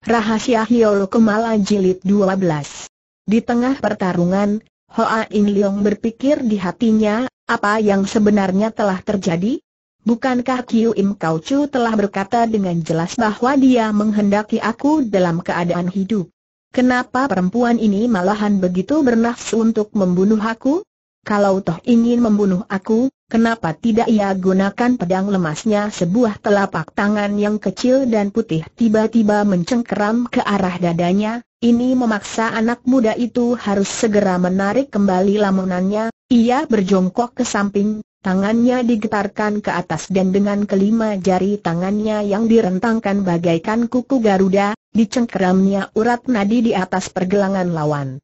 Rahasia Hiolo Kemala Jilid 12 Di tengah pertarungan, Hoa In Leong berpikir di hatinya, apa yang sebenarnya telah terjadi? Bukankah Kiu Im Kau Chu telah berkata dengan jelas bahwa dia menghendaki aku dalam keadaan hidup? Kenapa perempuan ini malahan begitu bernafsu untuk membunuh aku? Kalau toh ingin membunuh aku, Kenapa tidak ia gunakan pedang lemasnya sebuah telapak tangan yang kecil dan putih tiba-tiba mencengkeram ke arah dadanya, ini memaksa anak muda itu harus segera menarik kembali lamunannya, ia berjongkok ke samping, tangannya digetarkan ke atas dan dengan kelima jari tangannya yang direntangkan bagaikan kuku Garuda, dicengkeramnya urat nadi di atas pergelangan lawan.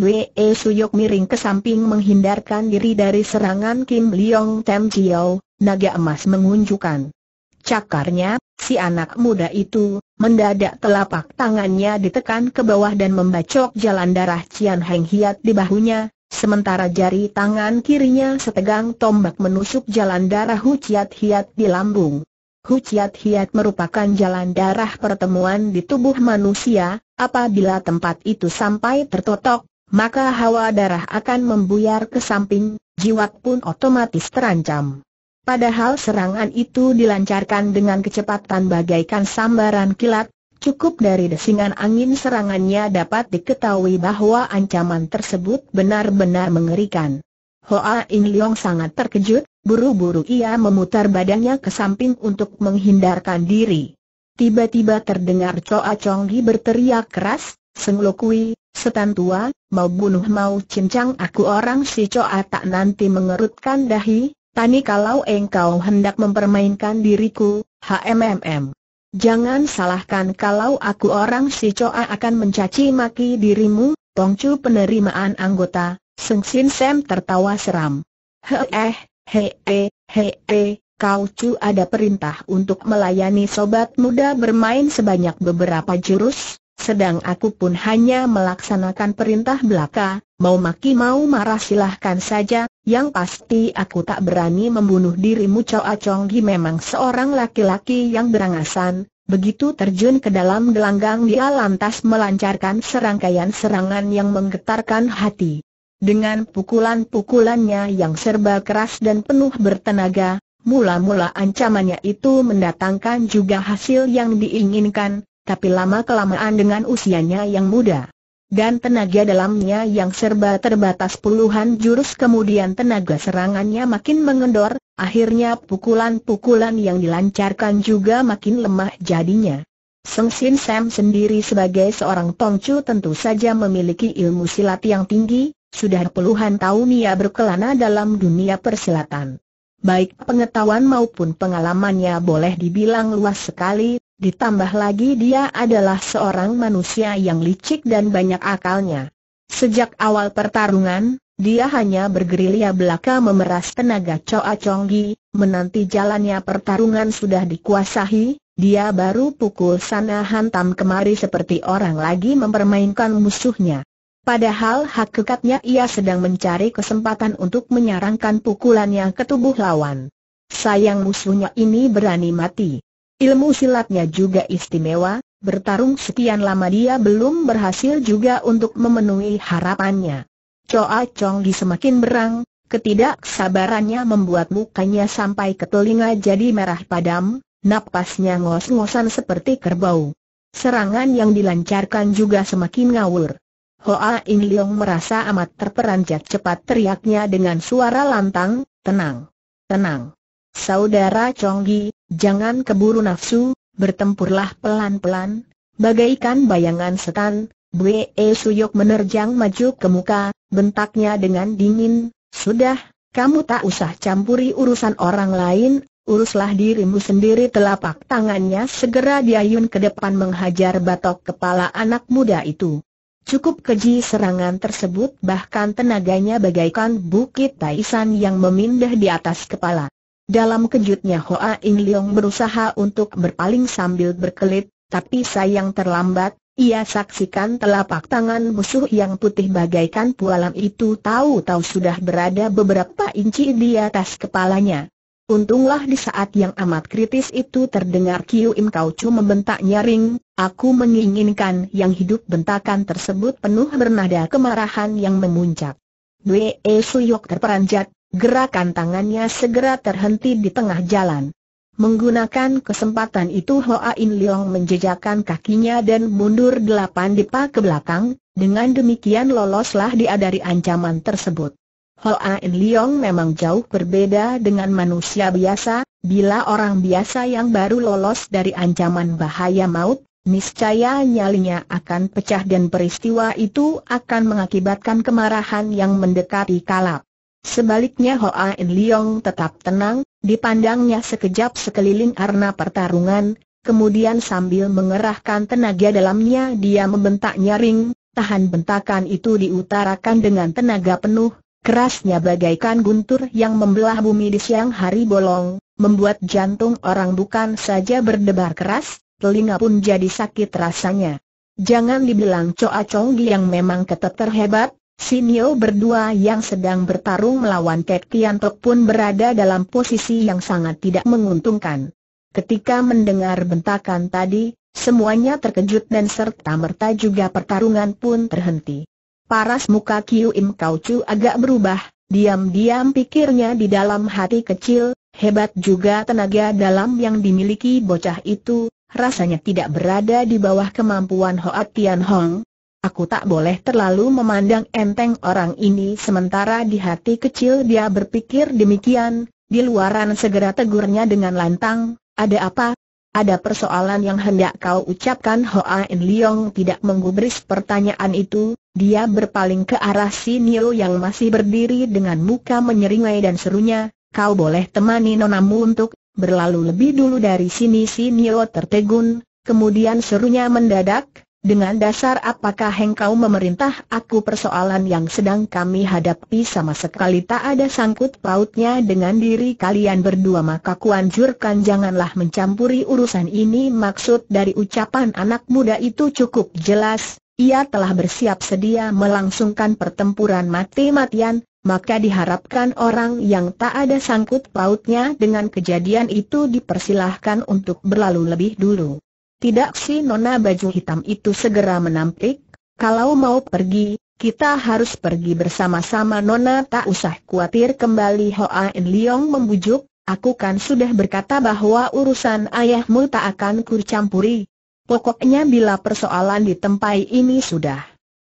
Wee Suyok miring ke samping menghindarkan diri dari serangan Kim Leong Tem Chiao, naga emas mengunjukkan. Cakarnya, si anak muda itu, mendadak telapak tangannya ditekan ke bawah dan membacok jalan darah Cian Heng Hiat di bahunya, sementara jari tangan kirinya setegang tombak menusuk jalan darah Hu Chiat Hiat di lambung. Hu Chiat Hiat merupakan jalan darah pertemuan di tubuh manusia, apabila tempat itu sampai tertotok, maka hawa darah akan membuyar ke samping, jiwa pun otomatis terancam. Padahal serangan itu dilancarkan dengan kecepatan bagaikan sambaran kilat, cukup dari desingan angin serangannya dapat diketahui bahwa ancaman tersebut benar-benar mengerikan. Hoa In Leong sangat terkejut, buru-buru ia memutar badannya ke samping untuk menghindarkan diri. Tiba-tiba terdengar Choa Chong Gi berteriak keras, Seng Lo Kui, Setan tua, mau bunuh mau cincang aku orang si Coa tak nanti mengerutkan dahi, Tani kalau engkau hendak mempermainkan diriku, HMMM. Jangan salahkan kalau aku orang si Coa akan mencaci maki dirimu, Tongcu penerimaan anggota, Seng Sin Sam tertawa seram. He eh, he eh, he eh, kau cu ada perintah untuk melayani sobat muda bermain sebanyak beberapa jurus, sedang aku pun hanya melaksanakan perintah belaka, mau maki mau marah silahkan saja, yang pasti aku tak berani membunuh dirimu Chow Acong memang seorang laki-laki yang berangasan, begitu terjun ke dalam gelanggang dia lantas melancarkan serangkaian serangan yang menggetarkan hati. Dengan pukulan-pukulannya yang serba keras dan penuh bertenaga, mula-mula ancamannya itu mendatangkan juga hasil yang diinginkan, tapi lama-kelamaan dengan usianya yang muda dan tenaga dalamnya yang serba terbatas puluhan jurus kemudian tenaga serangannya makin mengendor, akhirnya pukulan-pukulan yang dilancarkan juga makin lemah jadinya. Seng Sin Sam sendiri sebagai seorang tongcu tentu saja memiliki ilmu silat yang tinggi, sudah puluhan tahun ia berkelana dalam dunia persilatan. Baik pengetahuan maupun pengalamannya boleh dibilang luas sekali, Ditambah lagi dia adalah seorang manusia yang licik dan banyak akalnya. Sejak awal pertarungan, dia hanya bergerilya belaka memeras tenaga Choa Chonggi, menanti jalannya pertarungan sudah dikuasahi, dia baru pukul sana hantam kemari seperti orang lagi mempermainkan musuhnya. Padahal hakikatnya ia sedang mencari kesempatan untuk menyarankan pukulannya ke tubuh lawan. Sayang musuhnya ini berani mati. Ilmu silatnya juga istimewa, bertarung sekian lama dia belum berhasil juga untuk memenuhi harapannya. Choa Chong Li semakin berang, ketidaksabarannya membuat mukanya sampai ke telinga jadi merah padam, napasnya ngos-ngosan seperti kerbau. Serangan yang dilancarkan juga semakin ngawur. Hoa In Leong merasa amat terperanjat cepat teriaknya dengan suara lantang, tenang, tenang. Saudara Chonggi, Jangan keburu nafsu, bertempurlah pelan-pelan, bagaikan bayangan setan, Bwe e Suyok menerjang maju ke muka, bentaknya dengan dingin, sudah, kamu tak usah campuri urusan orang lain, uruslah dirimu sendiri telapak tangannya segera diayun ke depan menghajar batok kepala anak muda itu. Cukup keji serangan tersebut bahkan tenaganya bagaikan bukit Taisan yang memindah di atas kepala. Dalam kejutnya Hoa In Leong berusaha untuk berpaling sambil berkelit, tapi sayang terlambat, ia saksikan telapak tangan musuh yang putih bagaikan pualam itu tahu-tahu sudah berada beberapa inci di atas kepalanya. Untunglah di saat yang amat kritis itu terdengar Kiu Im Kau Chu membentak nyaring, aku menginginkan yang hidup bentakan tersebut penuh bernada kemarahan yang memuncak. Dwee e Suyok terperanjat, Gerakan tangannya segera terhenti di tengah jalan. Menggunakan kesempatan itu Hoa In Leong menjejakkan kakinya dan mundur delapan depa ke belakang, dengan demikian loloslah dia dari ancaman tersebut. Hoa In Leong memang jauh berbeda dengan manusia biasa, bila orang biasa yang baru lolos dari ancaman bahaya maut, niscaya nyalinya akan pecah dan peristiwa itu akan mengakibatkan kemarahan yang mendekati kalap. Sebaliknya Hoa In Leong tetap tenang, dipandangnya sekejap sekeliling arena pertarungan, kemudian sambil mengerahkan tenaga dalamnya dia membentak nyaring, tahan bentakan itu diutarakan dengan tenaga penuh, kerasnya bagaikan guntur yang membelah bumi di siang hari bolong, membuat jantung orang bukan saja berdebar keras, telinga pun jadi sakit rasanya. Jangan dibilang Choa Chong yang memang keteter hebat, Sinyo berdua yang sedang bertarung melawan Kek Tian Tok pun berada dalam posisi yang sangat tidak menguntungkan. Ketika mendengar bentakan tadi, semuanya terkejut dan serta-merta juga pertarungan pun terhenti. Paras muka Kiu Im Kau Chu agak berubah, diam-diam pikirnya di dalam hati kecil, hebat juga tenaga dalam yang dimiliki bocah itu, rasanya tidak berada di bawah kemampuan Hoat Tian Hong, Aku tak boleh terlalu memandang enteng orang ini sementara di hati kecil dia berpikir demikian, di luaran segera tegurnya dengan lantang, ada apa? Ada persoalan yang hendak kau ucapkan Hoa In Leong tidak menggubris pertanyaan itu, dia berpaling ke arah si Nio yang masih berdiri dengan muka menyeringai dan serunya, kau boleh temani nonamu untuk berlalu lebih dulu dari sini si Nio tertegun, kemudian serunya mendadak, dengan dasar apakah engkau memerintah aku persoalan yang sedang kami hadapi sama sekali tak ada sangkut pautnya dengan diri kalian berdua maka kuanjurkan janganlah mencampuri urusan ini maksud dari ucapan anak muda itu cukup jelas, ia telah bersiap sedia melangsungkan pertempuran mati-matian, maka diharapkan orang yang tak ada sangkut pautnya dengan kejadian itu dipersilahkan untuk berlalu lebih dulu. Tidak si nona baju hitam itu segera menampik, kalau mau pergi, kita harus pergi bersama-sama nona tak usah khawatir kembali Hoa En Leong membujuk, aku kan sudah berkata bahwa urusan ayahmu tak akan kucampuri. Pokoknya bila persoalan di tempat ini sudah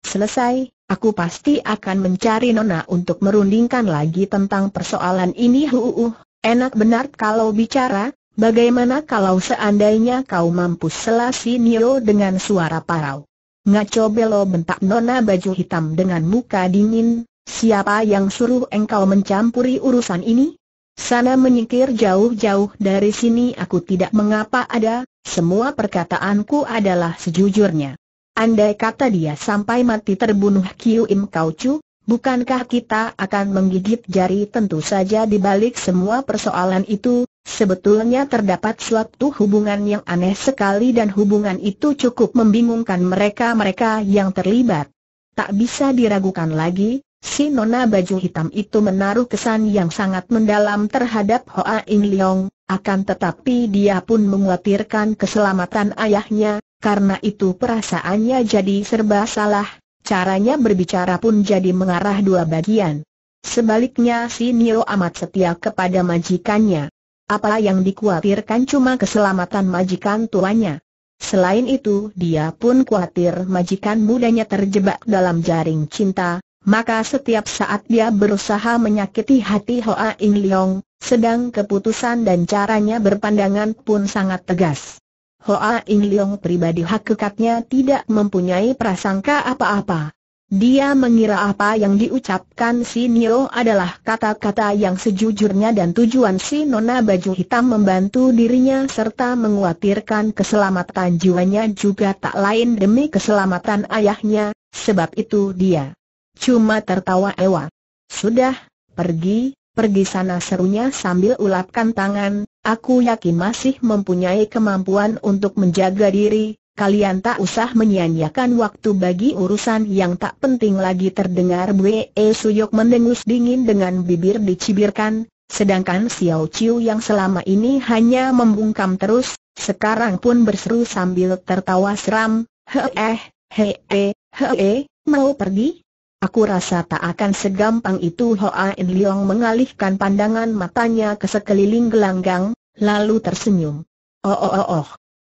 selesai, aku pasti akan mencari nona untuk merundingkan lagi tentang persoalan ini. Huuuh, enak benar kalau bicara, Bagaimana kalau seandainya kau mampu selasi Nio dengan suara parau? Ngaco belo bentak nona baju hitam dengan muka dingin, siapa yang suruh engkau mencampuri urusan ini? Sana menyingkir jauh-jauh dari sini aku tidak mengapa ada, semua perkataanku adalah sejujurnya. Andai kata dia sampai mati terbunuh Kiu Im Kau Chu, bukankah kita akan menggigit jari tentu saja di balik semua persoalan itu, Sebetulnya terdapat suatu hubungan yang aneh sekali dan hubungan itu cukup membingungkan mereka-mereka yang terlibat. Tak bisa diragukan lagi, si nona baju hitam itu menaruh kesan yang sangat mendalam terhadap Hoa In Leong, akan tetapi dia pun mengkhawatirkan keselamatan ayahnya, karena itu perasaannya jadi serba salah, caranya berbicara pun jadi mengarah dua bagian. Sebaliknya si Nio amat setia kepada majikannya. Apa yang dikhawatirkan cuma keselamatan majikan tuanya. Selain itu dia pun khawatir majikan mudanya terjebak dalam jaring cinta, maka setiap saat dia berusaha menyakiti hati Hoa In Leong, sedang keputusan dan caranya berpandangan pun sangat tegas. Hoa In Leong pribadi hakikatnya tidak mempunyai prasangka apa-apa. Dia mengira apa yang diucapkan si Nio adalah kata-kata yang sejujurnya dan tujuan si Nona baju hitam membantu dirinya serta menguatirkan keselamatan jiwanya juga tak lain demi keselamatan ayahnya, sebab itu dia cuma tertawa ewa. Sudah, pergi, pergi sana serunya sambil ulapkan tangan, aku yakin masih mempunyai kemampuan untuk menjaga diri, kalian tak usah menyanyiakan waktu bagi urusan yang tak penting lagi terdengar Bwe e Suyok mendengus dingin dengan bibir dicibirkan, sedangkan Xiao Chiu yang selama ini hanya membungkam terus, sekarang pun berseru sambil tertawa seram, he eh, he eh, he eh, mau pergi? Aku rasa tak akan segampang itu Hoa In Leong mengalihkan pandangan matanya ke sekeliling gelanggang, lalu tersenyum. Oh oh oh oh,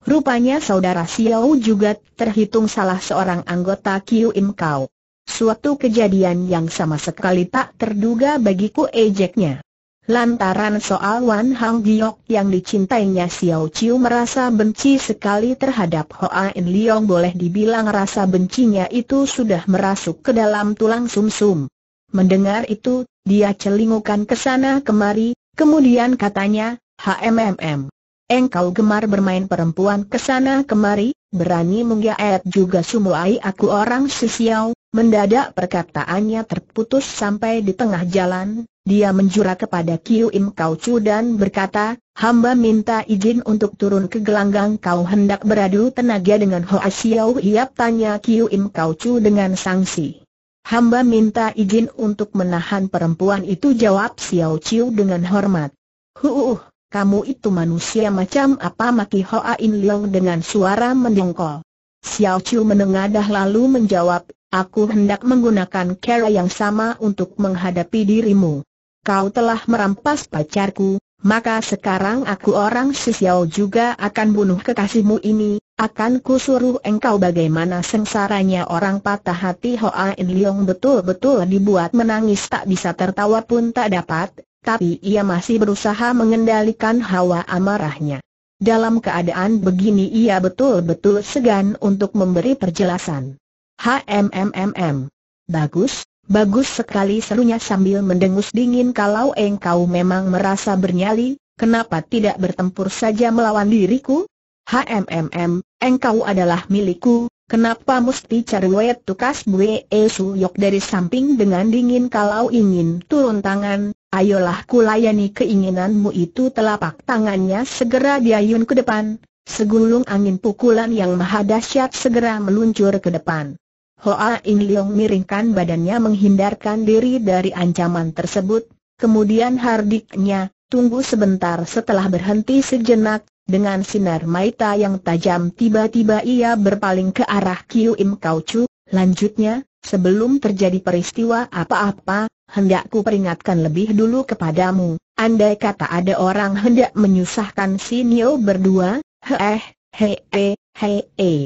Rupanya saudara Xiao juga terhitung salah seorang anggota Kiu Im Kau. Suatu kejadian yang sama sekali tak terduga bagiku ejeknya. Lantaran soal Wan Hang Giok yang dicintainya Xiao Chiu merasa benci sekali terhadap Hoa In Leong boleh dibilang rasa bencinya itu sudah merasuk ke dalam tulang sumsum. -sum. Mendengar itu, dia celingukan ke sana kemari, kemudian katanya, HMMM. Engkau gemar bermain perempuan kesana kemari, berani menggaet juga sumuai aku orang sisiau, mendadak perkataannya terputus sampai di tengah jalan, dia menjura kepada Kiu Im Kau Chu dan berkata, hamba minta izin untuk turun ke gelanggang kau hendak beradu tenaga dengan Hoa Siau? Hiap tanya Kiu Im Kau Chu dengan sanksi. Hamba minta izin untuk menahan perempuan itu jawab Siau Chiu dengan hormat. Huuuh, kamu itu manusia macam apa maki Hoa In Leong dengan suara mendongkol. Xiao Chu menengadah lalu menjawab, aku hendak menggunakan cara yang sama untuk menghadapi dirimu. Kau telah merampas pacarku, maka sekarang aku orang si Xiao juga akan bunuh kekasihmu ini, akan kusuruh engkau bagaimana sengsaranya orang patah hati Hoa In Leong betul-betul dibuat menangis tak bisa tertawa pun tak dapat, tapi ia masih berusaha mengendalikan hawa amarahnya. Dalam keadaan begini ia betul-betul segan untuk memberi perjelasan. Hmmm, Bagus, bagus sekali serunya sambil mendengus dingin kalau engkau memang merasa bernyali, kenapa tidak bertempur saja melawan diriku? HMMM, engkau adalah milikku, Kenapa mesti cari wet tukas bue esu yok dari samping dengan dingin kalau ingin turun tangan, Ayolah kulayani keinginanmu itu telapak tangannya segera diayun ke depan, segulung angin pukulan yang maha dahsyat segera meluncur ke depan. Hoa In Leong miringkan badannya menghindarkan diri dari ancaman tersebut, kemudian hardiknya, tunggu sebentar setelah berhenti sejenak, dengan sinar maita yang tajam tiba-tiba ia berpaling ke arah Kiu Im Kau Chu, lanjutnya, sebelum terjadi peristiwa apa-apa, hendak ku peringatkan lebih dulu kepadamu, andai kata ada orang hendak menyusahkan si Nio berdua, heeh, hee, eh, hee. Eh.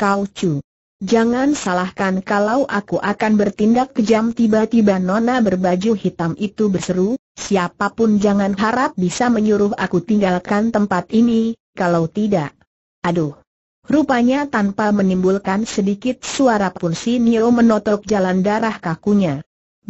Kau cu. Jangan salahkan kalau aku akan bertindak kejam tiba-tiba nona berbaju hitam itu berseru, siapapun jangan harap bisa menyuruh aku tinggalkan tempat ini, kalau tidak. Aduh. Rupanya tanpa menimbulkan sedikit suara pun si Nio menotok jalan darah kakunya.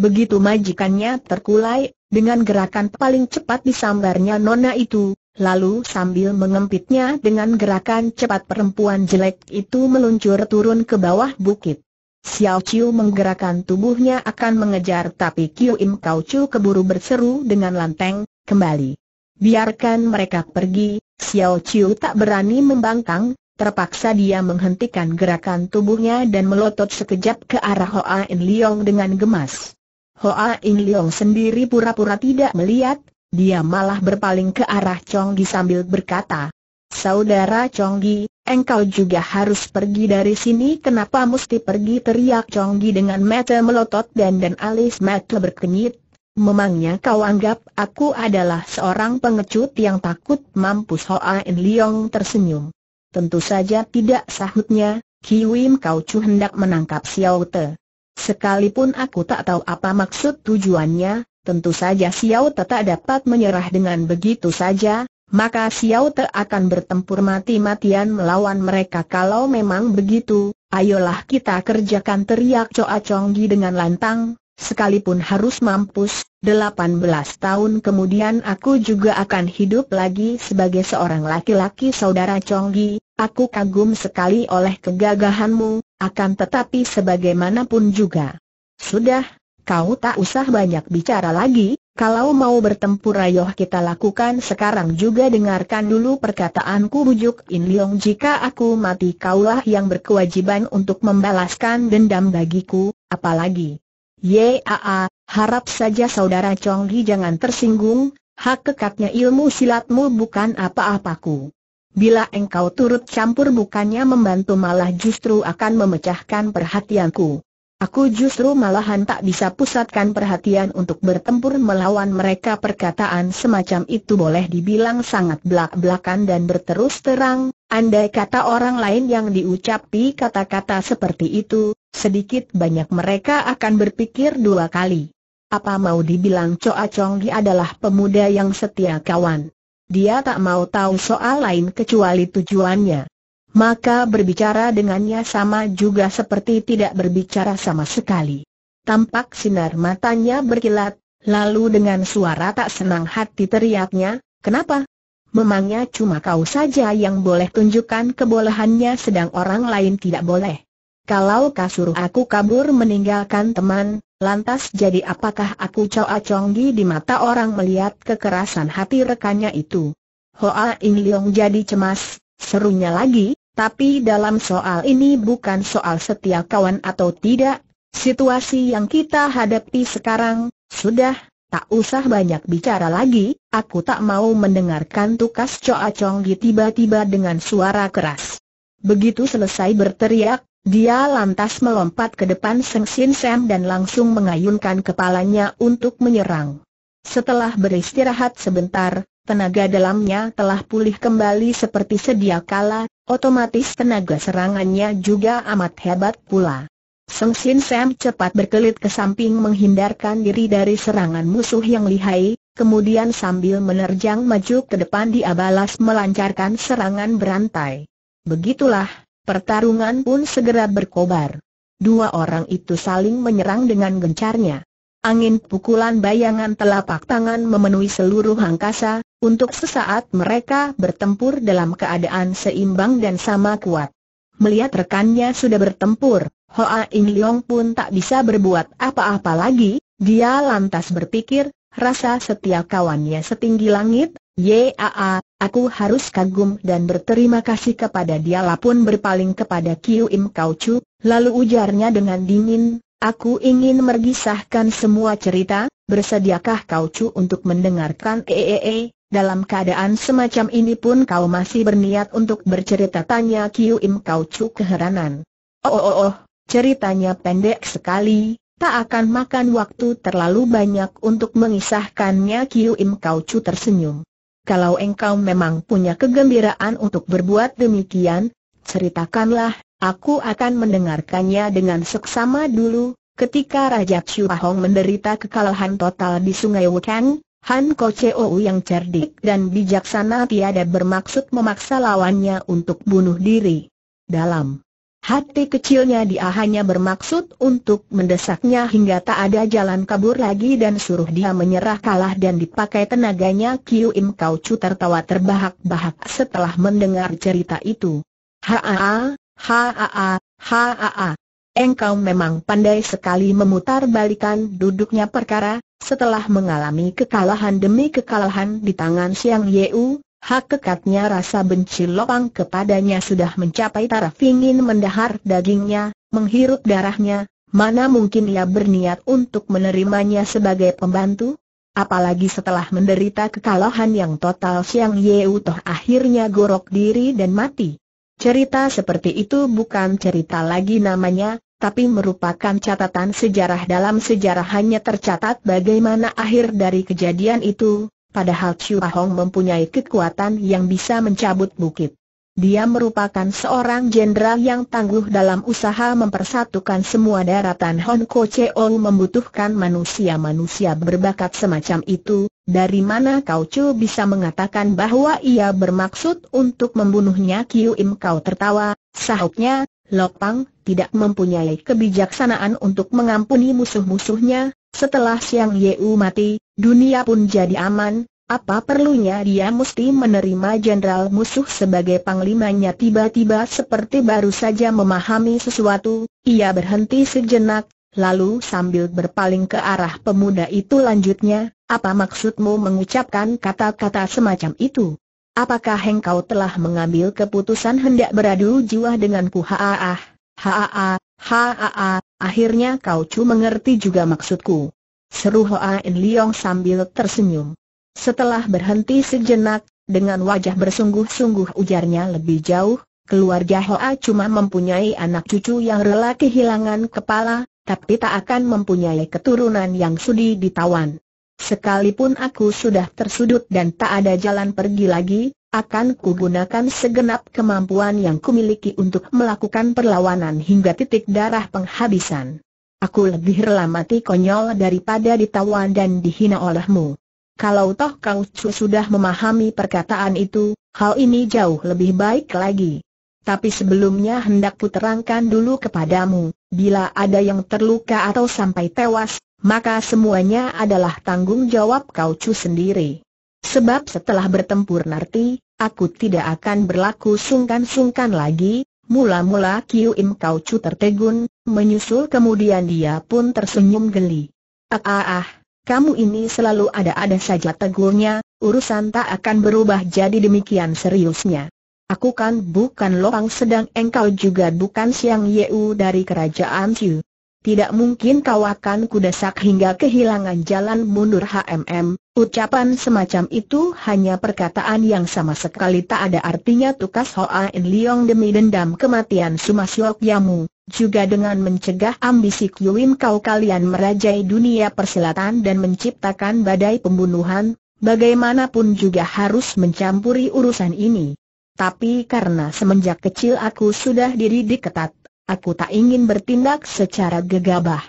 Begitu majikannya terkulai, dengan gerakan paling cepat disambarnya nona itu, lalu sambil mengempitnya dengan gerakan cepat perempuan jelek itu meluncur turun ke bawah bukit. Xiao Chiu menggerakkan tubuhnya akan mengejar tapi Kiu Im Kau Chiu keburu berseru dengan lanteng, kembali. Biarkan mereka pergi, Xiao Chiu tak berani membangkang, Terpaksa dia menghentikan gerakan tubuhnya dan melotot sekejap ke arah Hoa In Leong dengan gemas. Hoa In Leong sendiri pura-pura tidak melihat, dia malah berpaling ke arah Chong Gi sambil berkata, Saudara Chong Gi, engkau juga harus pergi dari sini kenapa mesti pergi teriak Chong Gi dengan mata melotot dan dan alis mata berkenyit. Memangnya kau anggap aku adalah seorang pengecut yang takut mampus Hoa In Leong tersenyum. Tentu saja tidak sahutnya, Kiwim Kau Chu hendak menangkap Xiao Te. Sekalipun aku tak tahu apa maksud tujuannya, tentu saja Xiao Te tak dapat menyerah dengan begitu saja, maka Xiao Te akan bertempur mati-matian melawan mereka kalau memang begitu, ayolah kita kerjakan teriak Coa Chonggi dengan lantang, sekalipun harus mampus, 18 tahun kemudian aku juga akan hidup lagi sebagai seorang laki-laki saudara Conggi. aku kagum sekali oleh kegagahanmu, akan tetapi sebagaimanapun juga. Sudah, kau tak usah banyak bicara lagi, kalau mau bertempur rayoh kita lakukan sekarang juga dengarkan dulu perkataanku bujuk In Leong jika aku mati kaulah yang berkewajiban untuk membalaskan dendam bagiku, apalagi. Yaa, harap saja saudara Chong Li jangan tersinggung, hak kekatnya ilmu silatmu bukan apa-apaku. Bila engkau turut campur bukannya membantu malah justru akan memecahkan perhatianku. Aku justru malahan tak bisa pusatkan perhatian untuk bertempur melawan mereka perkataan semacam itu boleh dibilang sangat belak-belakan dan berterus terang, andai kata orang lain yang diucapi kata-kata seperti itu, sedikit banyak mereka akan berpikir dua kali. Apa mau dibilang Choa Chong Li adalah pemuda yang setia kawan. Dia tak mau tahu soal lain kecuali tujuannya. Maka berbicara dengannya sama juga seperti tidak berbicara sama sekali. Tampak sinar matanya berkilat, lalu dengan suara tak senang hati teriaknya, kenapa? Memangnya cuma kau saja yang boleh tunjukkan kebolehannya sedang orang lain tidak boleh. Kalau kasur aku kabur meninggalkan teman, lantas jadi apakah aku coa-conggi di mata orang melihat kekerasan hati rekannya itu? Hoa In Leong jadi cemas, serunya lagi, tapi dalam soal ini bukan soal setia kawan atau tidak, situasi yang kita hadapi sekarang, sudah Tak usah banyak bicara lagi, aku tak mau mendengarkan tukas Coa Chonggi tiba-tiba dengan suara keras. Begitu selesai berteriak, dia lantas melompat ke depan Seng Sin Sam dan langsung mengayunkan kepalanya untuk menyerang. Setelah beristirahat sebentar, tenaga dalamnya telah pulih kembali seperti sedia kala, otomatis tenaga serangannya juga amat hebat pula. Seng Sin Sam cepat berkelit ke samping menghindarkan diri dari serangan musuh yang lihai, kemudian sambil menerjang maju ke depan dia balas melancarkan serangan berantai. Begitulah, Pertarungan pun segera berkobar. Dua orang itu saling menyerang dengan gencarnya. Angin pukulan bayangan telapak tangan memenuhi seluruh angkasa, untuk sesaat mereka bertempur dalam keadaan seimbang dan sama kuat. Melihat rekannya sudah bertempur, Hoa In Leong pun tak bisa berbuat apa-apa lagi, dia lantas berpikir, rasa setia kawannya setinggi langit, Yaa, aku harus kagum dan berterima kasih kepada dia Lah pun berpaling kepada Kiu Im Kau Chu, lalu ujarnya dengan dingin, aku ingin mergisahkan semua cerita, bersediakah Kau Chu untuk mendengarkan eee, e, e, dalam keadaan semacam ini pun kau masih berniat untuk bercerita tanya Kiu Im Kau Chu keheranan. Oh oh oh, ceritanya pendek sekali, tak akan makan waktu terlalu banyak untuk mengisahkannya Kiu Im Kau Chu tersenyum kalau engkau memang punya kegembiraan untuk berbuat demikian, ceritakanlah, aku akan mendengarkannya dengan seksama dulu. Ketika Raja Chuahong menderita kekalahan total di Sungai Wukang, Han Koceo yang cerdik dan bijaksana tiada bermaksud memaksa lawannya untuk bunuh diri. Dalam Hati kecilnya dia hanya bermaksud untuk mendesaknya hingga tak ada jalan kabur lagi dan suruh dia menyerah kalah dan dipakai tenaganya Kiu Im Kau Chu tertawa terbahak-bahak setelah mendengar cerita itu. Haa, haa, haa. Engkau memang pandai sekali memutar balikan duduknya perkara, setelah mengalami kekalahan demi kekalahan di tangan Siang Yeu, Hak kekatnya rasa benci Lopang kepadanya sudah mencapai taraf ingin mendahar dagingnya, menghirup darahnya, mana mungkin ia berniat untuk menerimanya sebagai pembantu? Apalagi setelah menderita kekalahan yang total Siang Yeu Toh akhirnya gorok diri dan mati. Cerita seperti itu bukan cerita lagi namanya, tapi merupakan catatan sejarah dalam sejarah hanya tercatat bagaimana akhir dari kejadian itu, Padahal Chua Hong mempunyai kekuatan yang bisa mencabut bukit. Dia merupakan seorang jenderal yang tangguh dalam usaha mempersatukan semua daratan Hong Ko membutuhkan manusia-manusia berbakat semacam itu, dari mana Kau Chu bisa mengatakan bahwa ia bermaksud untuk membunuhnya Kiu Im Kau tertawa, sahutnya, Lopang tidak mempunyai kebijaksanaan untuk mengampuni musuh-musuhnya, setelah Siang Yeu mati, Dunia pun jadi aman, apa perlunya dia mesti menerima jenderal musuh sebagai panglimanya tiba-tiba seperti baru saja memahami sesuatu, ia berhenti sejenak, lalu sambil berpaling ke arah pemuda itu lanjutnya, apa maksudmu mengucapkan kata-kata semacam itu? Apakah engkau telah mengambil keputusan hendak beradu jiwa denganku? haaah, haaah, haaah? akhirnya kau cu mengerti juga maksudku. Seru Hoa In Leong sambil tersenyum. Setelah berhenti sejenak, dengan wajah bersungguh-sungguh ujarnya lebih jauh, keluarga Hoa cuma mempunyai anak cucu yang rela kehilangan kepala, tapi tak akan mempunyai keturunan yang sudi ditawan. Sekalipun aku sudah tersudut dan tak ada jalan pergi lagi, akan kugunakan segenap kemampuan yang kumiliki untuk melakukan perlawanan hingga titik darah penghabisan. Aku lebih rela mati konyol daripada ditawan dan dihina olehmu. Kalau toh kau sudah memahami perkataan itu, hal ini jauh lebih baik lagi. Tapi sebelumnya hendak kuterangkan dulu kepadamu, bila ada yang terluka atau sampai tewas, maka semuanya adalah tanggung jawab kau cu sendiri. Sebab setelah bertempur nanti, aku tidak akan berlaku sungkan-sungkan lagi, mula-mula Kiu Im Kau Chu tertegun, menyusul kemudian dia pun tersenyum geli. Ah ah ah, kamu ini selalu ada-ada saja tegurnya, urusan tak akan berubah jadi demikian seriusnya. Aku kan bukan Loang sedang engkau juga bukan Siang Yeu dari kerajaan Siu. Tidak mungkin kau akan kudesak hingga kehilangan jalan mundur HMM, ucapan semacam itu hanya perkataan yang sama sekali tak ada artinya tukas Hoa In Leong demi dendam kematian Sumasyok Yamu juga dengan mencegah ambisi Kyuin kau kalian merajai dunia persilatan dan menciptakan badai pembunuhan, bagaimanapun juga harus mencampuri urusan ini. Tapi karena semenjak kecil aku sudah dididik ketat, aku tak ingin bertindak secara gegabah.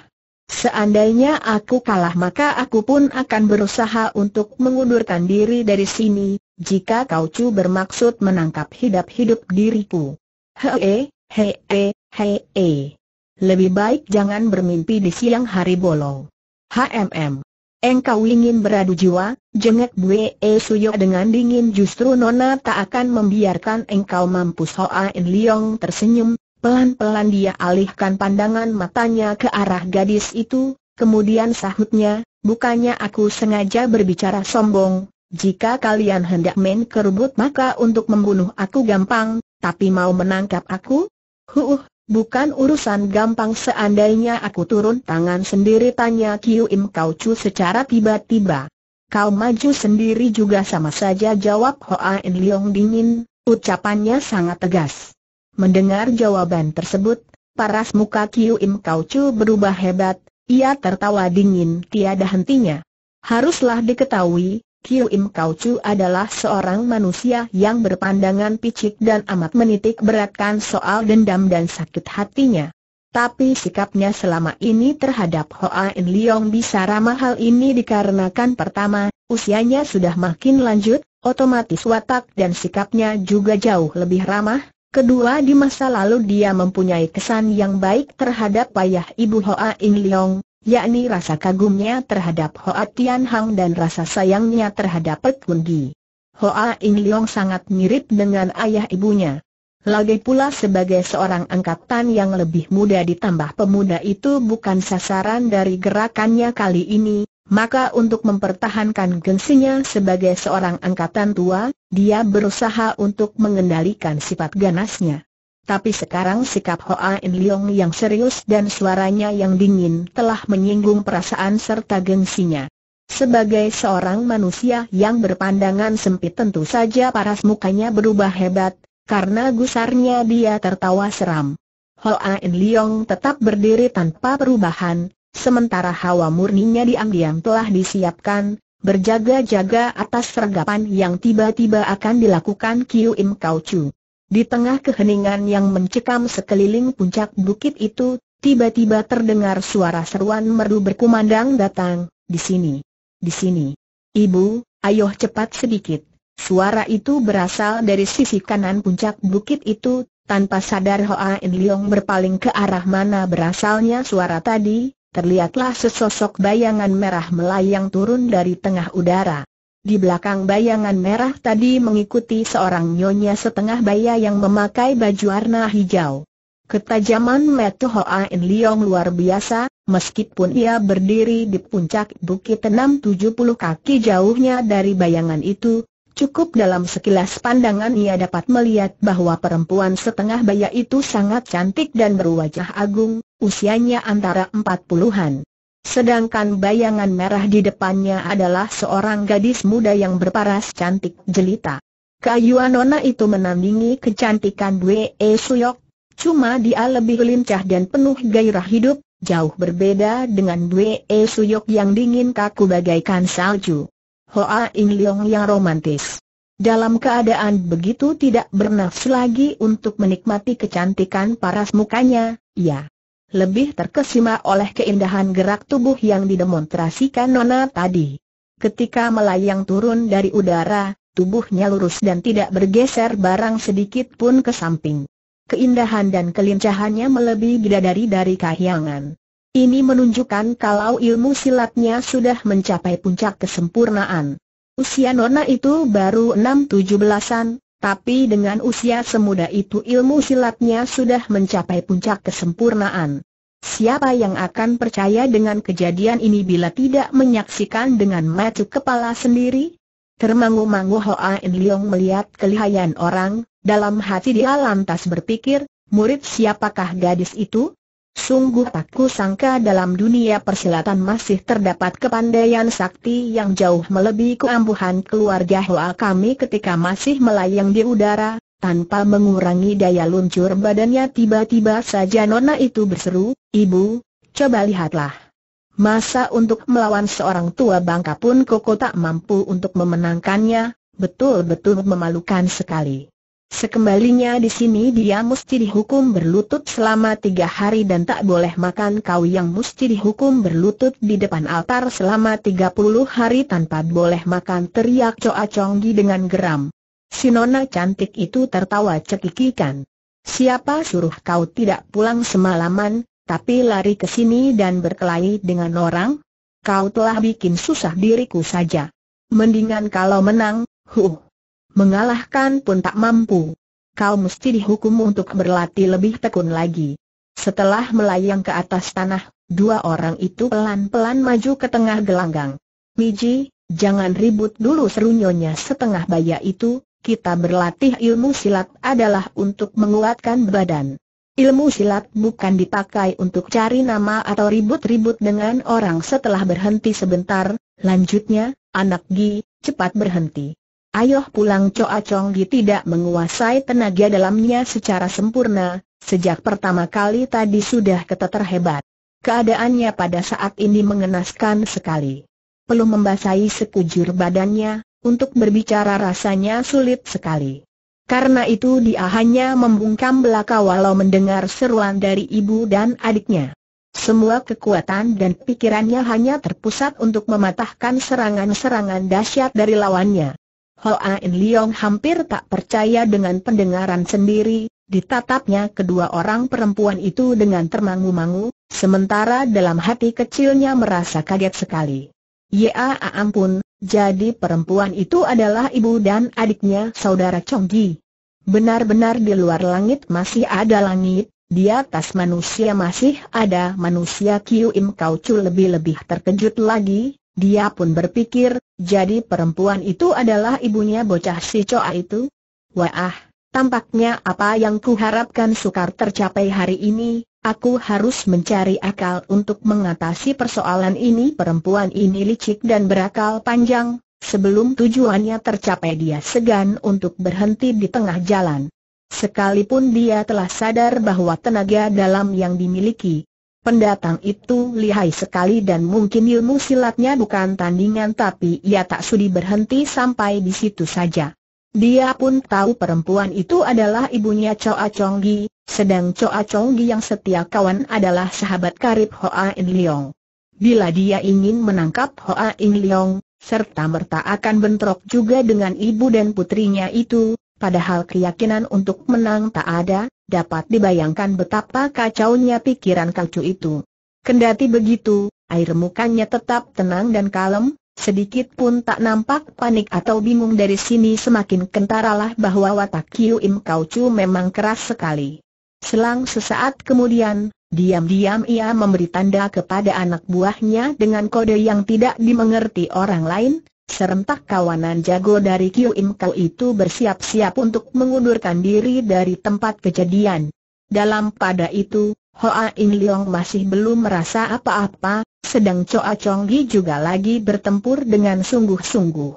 Seandainya aku kalah maka aku pun akan berusaha untuk mengundurkan diri dari sini, jika kau cu bermaksud menangkap hidup-hidup diriku. Hei, hei, Hei, eh. Lebih baik jangan bermimpi di siang hari bolong. HMM. Engkau ingin beradu jiwa, jengek Bue e Suyo dengan dingin justru Nona tak akan membiarkan engkau mampus Hoa In Leong tersenyum, pelan-pelan dia alihkan pandangan matanya ke arah gadis itu, kemudian sahutnya, bukannya aku sengaja berbicara sombong, jika kalian hendak main kerubut maka untuk membunuh aku gampang, tapi mau menangkap aku? Huh, Bukan urusan gampang seandainya aku turun tangan sendiri tanya Kiu Im Kau Chu secara tiba-tiba. Kau maju sendiri juga sama saja jawab Hoa In Leong dingin, ucapannya sangat tegas. Mendengar jawaban tersebut, paras muka Kiu Im Kau Chu berubah hebat, ia tertawa dingin tiada hentinya. Haruslah diketahui, Kiu Im Kau Chu adalah seorang manusia yang berpandangan picik dan amat menitik beratkan soal dendam dan sakit hatinya. Tapi sikapnya selama ini terhadap Hoa In Leong bisa ramah hal ini dikarenakan pertama, usianya sudah makin lanjut, otomatis watak dan sikapnya juga jauh lebih ramah. Kedua di masa lalu dia mempunyai kesan yang baik terhadap ayah ibu Hoa In Leong, yakni rasa kagumnya terhadap Hoa Tian Hang dan rasa sayangnya terhadap Pek Kun Gi. Hoa In Leong sangat mirip dengan ayah ibunya. Lagi pula sebagai seorang angkatan yang lebih muda ditambah pemuda itu bukan sasaran dari gerakannya kali ini, maka untuk mempertahankan gengsinya sebagai seorang angkatan tua, dia berusaha untuk mengendalikan sifat ganasnya. Tapi sekarang sikap Hoa In Leong yang serius dan suaranya yang dingin telah menyinggung perasaan serta gengsinya. Sebagai seorang manusia yang berpandangan sempit tentu saja paras mukanya berubah hebat, karena gusarnya dia tertawa seram. Hoa In Leong tetap berdiri tanpa perubahan, sementara hawa murninya diam-diam telah disiapkan, berjaga-jaga atas sergapan yang tiba-tiba akan dilakukan Kiu Im Kau Chu. Di tengah keheningan yang mencekam sekeliling puncak bukit itu, tiba-tiba terdengar suara seruan merdu berkumandang datang, di sini, di sini. Ibu, ayoh cepat sedikit. Suara itu berasal dari sisi kanan puncak bukit itu, tanpa sadar Hoa In Leong berpaling ke arah mana berasalnya suara tadi, terlihatlah sesosok bayangan merah melayang turun dari tengah udara. Di belakang bayangan merah tadi mengikuti seorang nyonya setengah baya yang memakai baju warna hijau. Ketajaman Metu Hoa In Liong luar biasa, meskipun ia berdiri di puncak bukit enam tujuh puluh kaki jauhnya dari bayangan itu, cukup dalam sekilas pandangan ia dapat melihat bahwa perempuan setengah baya itu sangat cantik dan berwajah agung, usianya antara empat puluhan. Sedangkan bayangan merah di depannya adalah seorang gadis muda yang berparas cantik jelita. Keayuan Nona itu menandingi kecantikan Dwe E Suyok, cuma dia lebih lincah dan penuh gairah hidup, jauh berbeda dengan Dwe E Suyok yang dingin kaku bagaikan salju. Hoa In Leong yang romantis. Dalam keadaan begitu tidak bernafsu lagi untuk menikmati kecantikan paras mukanya, ya, lebih terkesima oleh keindahan gerak tubuh yang didemonstrasikan Nona tadi. Ketika melayang turun dari udara, tubuhnya lurus dan tidak bergeser barang sedikit pun ke samping. Keindahan dan kelincahannya melebihi bidadari dari kahyangan. Ini menunjukkan kalau ilmu silatnya sudah mencapai puncak kesempurnaan. Usia Nona itu baru 6-17an, tapi dengan usia semuda itu ilmu silatnya sudah mencapai puncak kesempurnaan. Siapa yang akan percaya dengan kejadian ini bila tidak menyaksikan dengan mata kepala sendiri? Termangu-mangu Hoa In Leong melihat kelihayan orang, dalam hati dia lantas berpikir, murid siapakah gadis itu? Sungguh tak sangka dalam dunia persilatan masih terdapat kepandaian sakti yang jauh melebihi keampuhan keluarga Hoa kami ketika masih melayang di udara, tanpa mengurangi daya luncur badannya tiba-tiba saja Nona itu berseru, Ibu, coba lihatlah. Masa untuk melawan seorang tua bangka pun Koko tak mampu untuk memenangkannya, betul-betul memalukan sekali. Sekembalinya di sini dia mesti dihukum berlutut selama tiga hari dan tak boleh makan kau yang mesti dihukum berlutut di depan altar selama tiga puluh hari tanpa boleh makan teriak Coa Conggi dengan geram. Si nona cantik itu tertawa cekikikan. Siapa suruh kau tidak pulang semalaman, tapi lari ke sini dan berkelahi dengan orang? Kau telah bikin susah diriku saja. Mendingan kalau menang, huh mengalahkan pun tak mampu. Kau mesti dihukum untuk berlatih lebih tekun lagi. Setelah melayang ke atas tanah, dua orang itu pelan-pelan maju ke tengah gelanggang. Miji, jangan ribut dulu serunyonya setengah baya itu, kita berlatih ilmu silat adalah untuk menguatkan badan. Ilmu silat bukan dipakai untuk cari nama atau ribut-ribut dengan orang setelah berhenti sebentar, lanjutnya, anak Gi, cepat berhenti. Ayoh pulang Choa Chong Gi tidak menguasai tenaga dalamnya secara sempurna, sejak pertama kali tadi sudah keteter hebat. Keadaannya pada saat ini mengenaskan sekali. Perlu membasahi sekujur badannya, untuk berbicara rasanya sulit sekali. Karena itu dia hanya membungkam belaka walau mendengar seruan dari ibu dan adiknya. Semua kekuatan dan pikirannya hanya terpusat untuk mematahkan serangan-serangan dahsyat dari lawannya. In Liong hampir tak percaya dengan pendengaran sendiri, ditatapnya kedua orang perempuan itu dengan termangu-mangu, sementara dalam hati kecilnya merasa kaget sekali. Ya ampun, jadi perempuan itu adalah ibu dan adiknya saudara Chonggi. Benar-benar di luar langit masih ada langit, di atas manusia masih ada manusia Kiu Im Kau Chu lebih-lebih terkejut lagi, dia pun berpikir, jadi perempuan itu adalah ibunya bocah si Coa itu? Wah, tampaknya apa yang kuharapkan sukar tercapai hari ini, aku harus mencari akal untuk mengatasi persoalan ini perempuan ini licik dan berakal panjang, sebelum tujuannya tercapai dia segan untuk berhenti di tengah jalan. Sekalipun dia telah sadar bahwa tenaga dalam yang dimiliki, Pendatang itu lihai sekali dan mungkin ilmu silatnya bukan tandingan tapi ia tak sudi berhenti sampai di situ saja. Dia pun tahu perempuan itu adalah ibunya Choa Chonggi, sedang Choa Chonggi yang setia kawan adalah sahabat karib Hoa In Leong. Bila dia ingin menangkap Hoa In Leong, serta merta akan bentrok juga dengan ibu dan putrinya itu, padahal keyakinan untuk menang tak ada, dapat dibayangkan betapa kacaunya pikiran kacu itu. Kendati begitu, air mukanya tetap tenang dan kalem, sedikit pun tak nampak panik atau bingung dari sini semakin kentaralah bahwa watak Kiu Im Kaucu memang keras sekali. Selang sesaat kemudian, diam-diam ia memberi tanda kepada anak buahnya dengan kode yang tidak dimengerti orang lain, Serentak kawanan jago dari Kiu Im Kau itu bersiap-siap untuk mengundurkan diri dari tempat kejadian. Dalam pada itu, Hoa In Leong masih belum merasa apa-apa, sedang Choa Chong Gi juga lagi bertempur dengan sungguh-sungguh.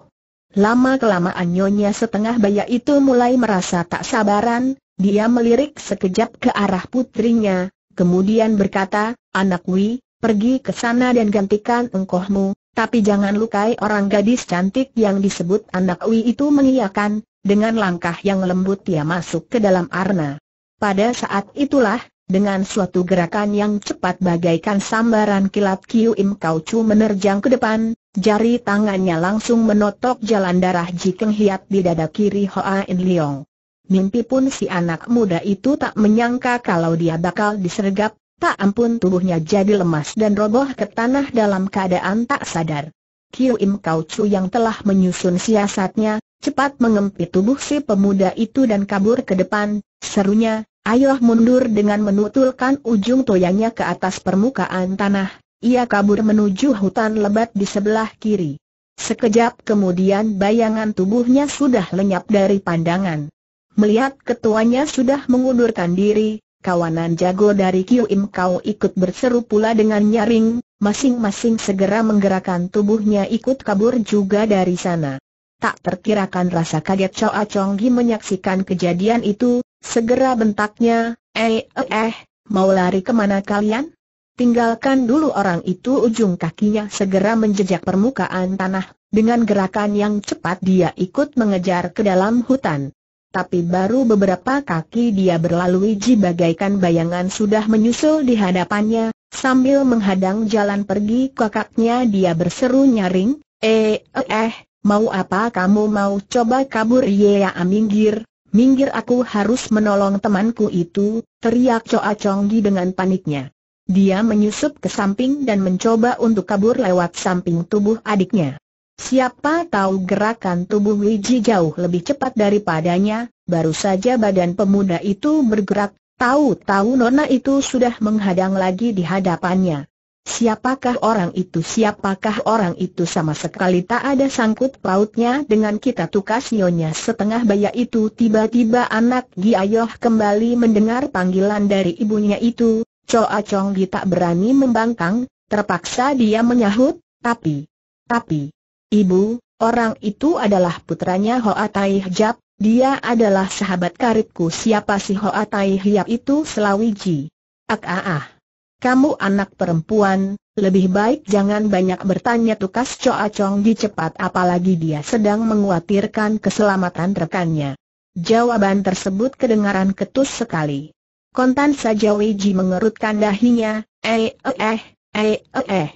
Lama-kelamaan nyonya setengah baya itu mulai merasa tak sabaran, dia melirik sekejap ke arah putrinya, kemudian berkata, Anak Wi, pergi ke sana dan gantikan engkohmu, tapi jangan lukai orang gadis cantik yang disebut anak Wi itu mengiyakan, dengan langkah yang lembut dia masuk ke dalam arna. Pada saat itulah, dengan suatu gerakan yang cepat bagaikan sambaran kilat Kiu Im Kau Chu menerjang ke depan, jari tangannya langsung menotok jalan darah jikeng Keng Hiat di dada kiri Hoa In Leong. Mimpi pun si anak muda itu tak menyangka kalau dia bakal disergap, Tak ampun tubuhnya jadi lemas dan roboh ke tanah dalam keadaan tak sadar. Kiu Im Kau Chu yang telah menyusun siasatnya, cepat mengempit tubuh si pemuda itu dan kabur ke depan, serunya, ayolah mundur dengan menutulkan ujung toyangnya ke atas permukaan tanah, ia kabur menuju hutan lebat di sebelah kiri. Sekejap kemudian bayangan tubuhnya sudah lenyap dari pandangan. Melihat ketuanya sudah mengundurkan diri, kawanan jago dari Kiu Im Kau ikut berseru pula dengan nyaring, masing-masing segera menggerakkan tubuhnya ikut kabur juga dari sana. Tak terkirakan rasa kaget Choa Chong Gi menyaksikan kejadian itu, segera bentaknya, eh eh eh, mau lari kemana kalian? Tinggalkan dulu orang itu ujung kakinya segera menjejak permukaan tanah, dengan gerakan yang cepat dia ikut mengejar ke dalam hutan tapi baru beberapa kaki dia berlalu Iji bagaikan bayangan sudah menyusul di hadapannya, sambil menghadang jalan pergi kakaknya dia berseru nyaring, eh, eh, eh, mau apa kamu mau coba kabur ya minggir, minggir aku harus menolong temanku itu, teriak Coa Conggi dengan paniknya. Dia menyusup ke samping dan mencoba untuk kabur lewat samping tubuh adiknya. Siapa tahu gerakan tubuh Wiji jauh lebih cepat daripadanya, baru saja badan pemuda itu bergerak, tahu-tahu nona itu sudah menghadang lagi di hadapannya. Siapakah orang itu? Siapakah orang itu? Sama sekali tak ada sangkut pautnya dengan kita tukas nyonya setengah baya itu. Tiba-tiba anak Giayoh kembali mendengar panggilan dari ibunya itu. Choa Chong Gi tak berani membangkang, terpaksa dia menyahut, tapi, tapi, Ibu, orang itu adalah putranya Hoa Tai Hijab, dia adalah sahabat karibku siapa si Hoa Tai Hijab itu Selawiji. Ak ah ah. Kamu anak perempuan, lebih baik jangan banyak bertanya tukas Choa Chong cepat, apalagi dia sedang menguatirkan keselamatan rekannya. Jawaban tersebut kedengaran ketus sekali. Kontan saja Weiji mengerutkan dahinya, eh eh eh eh eh.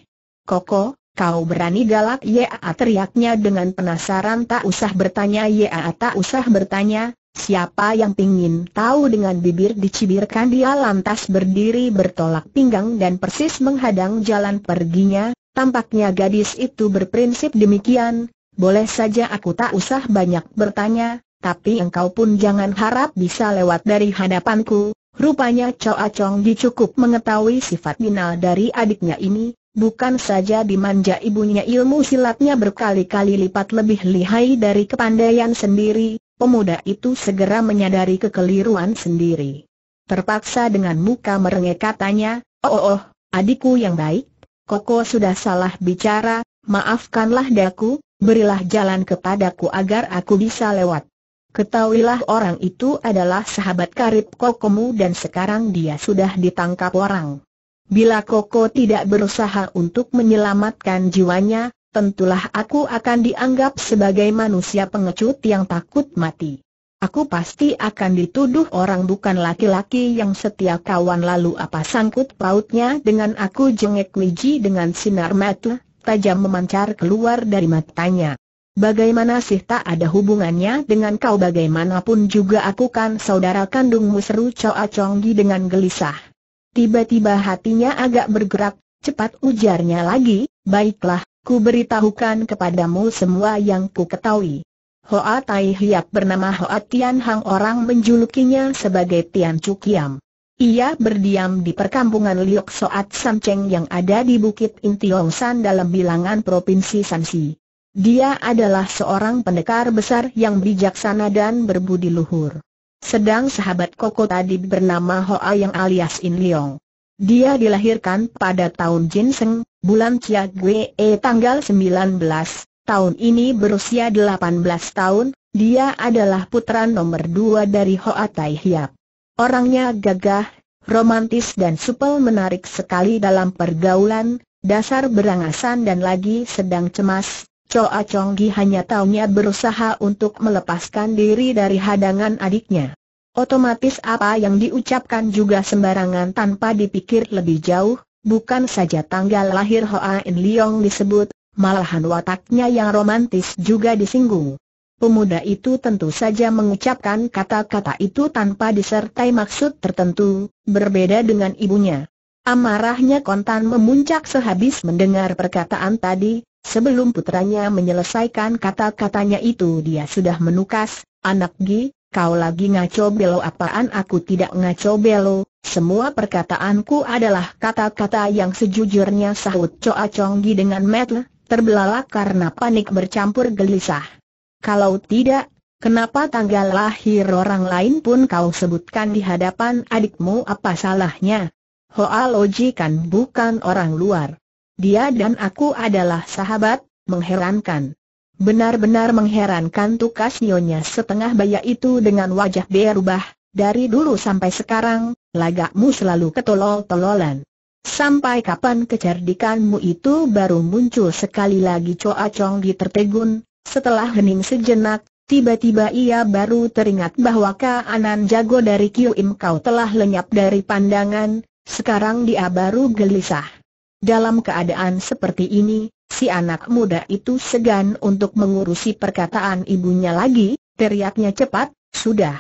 Koko, Kau berani galak Yaa teriaknya dengan penasaran tak usah bertanya Yaa tak usah bertanya, siapa yang pingin tahu dengan bibir dicibirkan dia lantas berdiri bertolak pinggang dan persis menghadang jalan perginya, tampaknya gadis itu berprinsip demikian, boleh saja aku tak usah banyak bertanya, tapi engkau pun jangan harap bisa lewat dari hadapanku, Rupanya Chow Chong dicukup cukup mengetahui sifat binal dari adiknya ini, bukan saja dimanja ibunya ilmu silatnya berkali-kali lipat lebih lihai dari kepandaian sendiri, pemuda itu segera menyadari kekeliruan sendiri. Terpaksa dengan muka merengek katanya, oh, oh, oh adikku yang baik, Koko sudah salah bicara, maafkanlah daku, berilah jalan kepadaku agar aku bisa lewat. Ketahuilah orang itu adalah sahabat karib kokomu dan sekarang dia sudah ditangkap orang. Bila Koko tidak berusaha untuk menyelamatkan jiwanya, tentulah aku akan dianggap sebagai manusia pengecut yang takut mati. Aku pasti akan dituduh orang bukan laki-laki yang setia kawan lalu apa sangkut pautnya dengan aku jengek Liji dengan sinar mata, tajam memancar keluar dari matanya. Bagaimana sih tak ada hubungannya dengan kau bagaimanapun juga aku kan saudara kandungmu seru Choa Chonggi dengan gelisah. Tiba-tiba hatinya agak bergerak, cepat ujarnya lagi, baiklah, ku beritahukan kepadamu semua yang ku ketahui. Hoa Tai Hiap bernama Hoa Tian Hang orang menjulukinya sebagai Tian Cukiam. Ia berdiam di perkampungan Liok Soat Samceng yang ada di Bukit San dalam bilangan Provinsi Sansi. Dia adalah seorang pendekar besar yang bijaksana dan berbudi luhur. Sedang sahabat Koko tadi bernama Hoa Yang alias In Leong. Dia dilahirkan pada tahun Jinseng, bulan Cia Gwee tanggal 19, tahun ini berusia 18 tahun, dia adalah putra nomor dua dari Hoa Tai Hiap. Orangnya gagah, romantis dan supel menarik sekali dalam pergaulan, dasar berangasan dan lagi sedang cemas, Choa Chong Gi hanya taunya berusaha untuk melepaskan diri dari hadangan adiknya. Otomatis apa yang diucapkan juga sembarangan tanpa dipikir lebih jauh, bukan saja tanggal lahir Hoa In Leong disebut, malahan wataknya yang romantis juga disinggung. Pemuda itu tentu saja mengucapkan kata-kata itu tanpa disertai maksud tertentu, berbeda dengan ibunya. Amarahnya kontan memuncak sehabis mendengar perkataan tadi, Sebelum putranya menyelesaikan kata-katanya itu dia sudah menukas, anak Gi, kau lagi ngaco belo apaan aku tidak ngaco belo, semua perkataanku adalah kata-kata yang sejujurnya sahut Coa Conggi dengan metel, terbelalak karena panik bercampur gelisah. Kalau tidak, kenapa tanggal lahir orang lain pun kau sebutkan di hadapan adikmu apa salahnya? Hoa Loji kan bukan orang luar. Dia dan aku adalah sahabat, mengherankan. Benar-benar mengherankan tukas nyonya setengah bayak itu dengan wajah berubah, dari dulu sampai sekarang, lagakmu selalu ketolol-tololan. Sampai kapan kecerdikanmu itu baru muncul sekali lagi Coa Chong tertegun. setelah hening sejenak, tiba-tiba ia baru teringat bahwa keanan jago dari Kiu Im Kau telah lenyap dari pandangan, sekarang dia baru gelisah. Dalam keadaan seperti ini, si anak muda itu segan untuk mengurusi perkataan ibunya lagi, teriaknya cepat, sudah.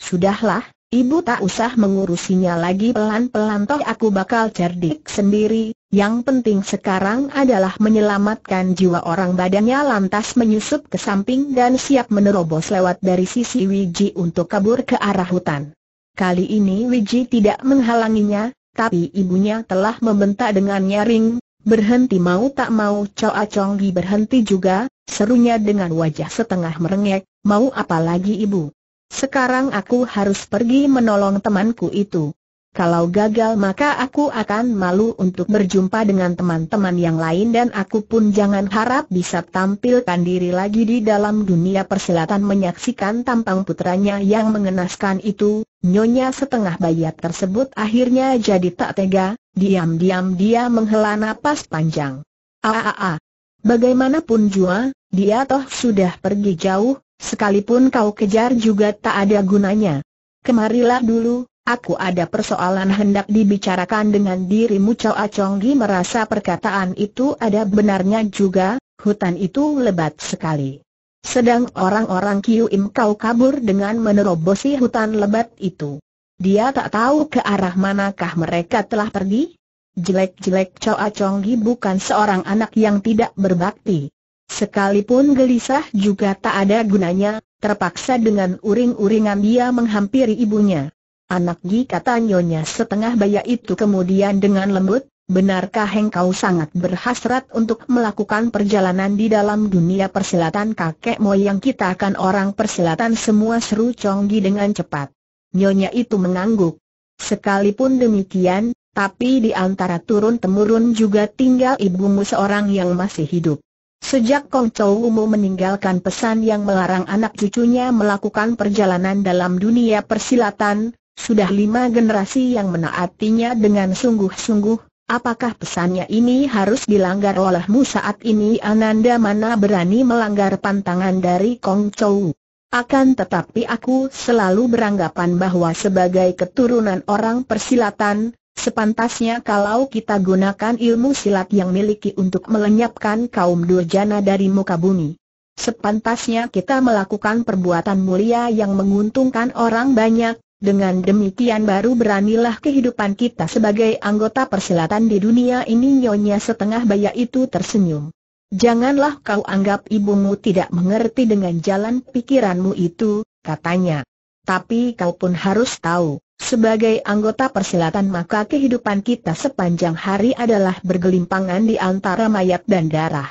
Sudahlah, ibu tak usah mengurusinya lagi pelan-pelan toh aku bakal cerdik sendiri, yang penting sekarang adalah menyelamatkan jiwa orang badannya lantas menyusup ke samping dan siap menerobos lewat dari sisi Wiji untuk kabur ke arah hutan. Kali ini Wiji tidak menghalanginya, tapi ibunya telah membentak dengan nyaring, berhenti mau tak mau Choa Chong Gi berhenti juga, serunya dengan wajah setengah merengek, mau apa lagi ibu? Sekarang aku harus pergi menolong temanku itu. Kalau gagal maka aku akan malu untuk berjumpa dengan teman-teman yang lain dan aku pun jangan harap bisa tampilkan diri lagi di dalam dunia persilatan menyaksikan tampang putranya yang mengenaskan itu, nyonya setengah bayat tersebut akhirnya jadi tak tega, diam-diam dia menghela napas panjang. Aaaa. Bagaimanapun jua, dia toh sudah pergi jauh, sekalipun kau kejar juga tak ada gunanya. Kemarilah dulu, Aku ada persoalan hendak dibicarakan dengan dirimu Chow Chong Gi merasa perkataan itu ada benarnya juga, hutan itu lebat sekali. Sedang orang-orang Kiu Im Kau kabur dengan menerobosi hutan lebat itu. Dia tak tahu ke arah manakah mereka telah pergi? Jelek-jelek Chow Chong bukan seorang anak yang tidak berbakti. Sekalipun gelisah juga tak ada gunanya, terpaksa dengan uring-uringan dia menghampiri ibunya. Anak Gi kata nyonya setengah baya itu kemudian dengan lembut, benarkah engkau sangat berhasrat untuk melakukan perjalanan di dalam dunia persilatan kakek moyang kita akan orang persilatan semua seru Conggi dengan cepat. Nyonya itu mengangguk. Sekalipun demikian, tapi di antara turun-temurun juga tinggal ibumu seorang yang masih hidup. Sejak Kong Chou meninggalkan pesan yang melarang anak cucunya melakukan perjalanan dalam dunia persilatan, sudah lima generasi yang menaatinya dengan sungguh-sungguh, apakah pesannya ini harus dilanggar olehmu saat ini Ananda mana berani melanggar pantangan dari Kong Chou? Akan tetapi aku selalu beranggapan bahwa sebagai keturunan orang persilatan, sepantasnya kalau kita gunakan ilmu silat yang miliki untuk melenyapkan kaum durjana dari muka bumi. Sepantasnya kita melakukan perbuatan mulia yang menguntungkan orang banyak, dengan demikian baru beranilah kehidupan kita sebagai anggota persilatan di dunia ini Nyonya setengah baya itu tersenyum. Janganlah kau anggap ibumu tidak mengerti dengan jalan pikiranmu itu, katanya. Tapi kau pun harus tahu, sebagai anggota persilatan maka kehidupan kita sepanjang hari adalah bergelimpangan di antara mayat dan darah.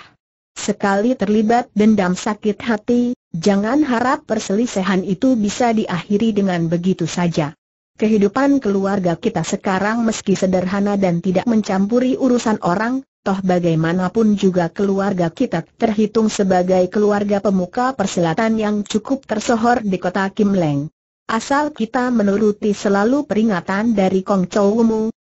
Sekali terlibat dendam sakit hati, Jangan harap perselisihan itu bisa diakhiri dengan begitu saja. Kehidupan keluarga kita sekarang meski sederhana dan tidak mencampuri urusan orang, Toh bagaimanapun juga keluarga kita terhitung sebagai keluarga pemuka perselatan yang cukup tersohor di kota Kim Leng. Asal kita menuruti selalu peringatan dari Kong Chou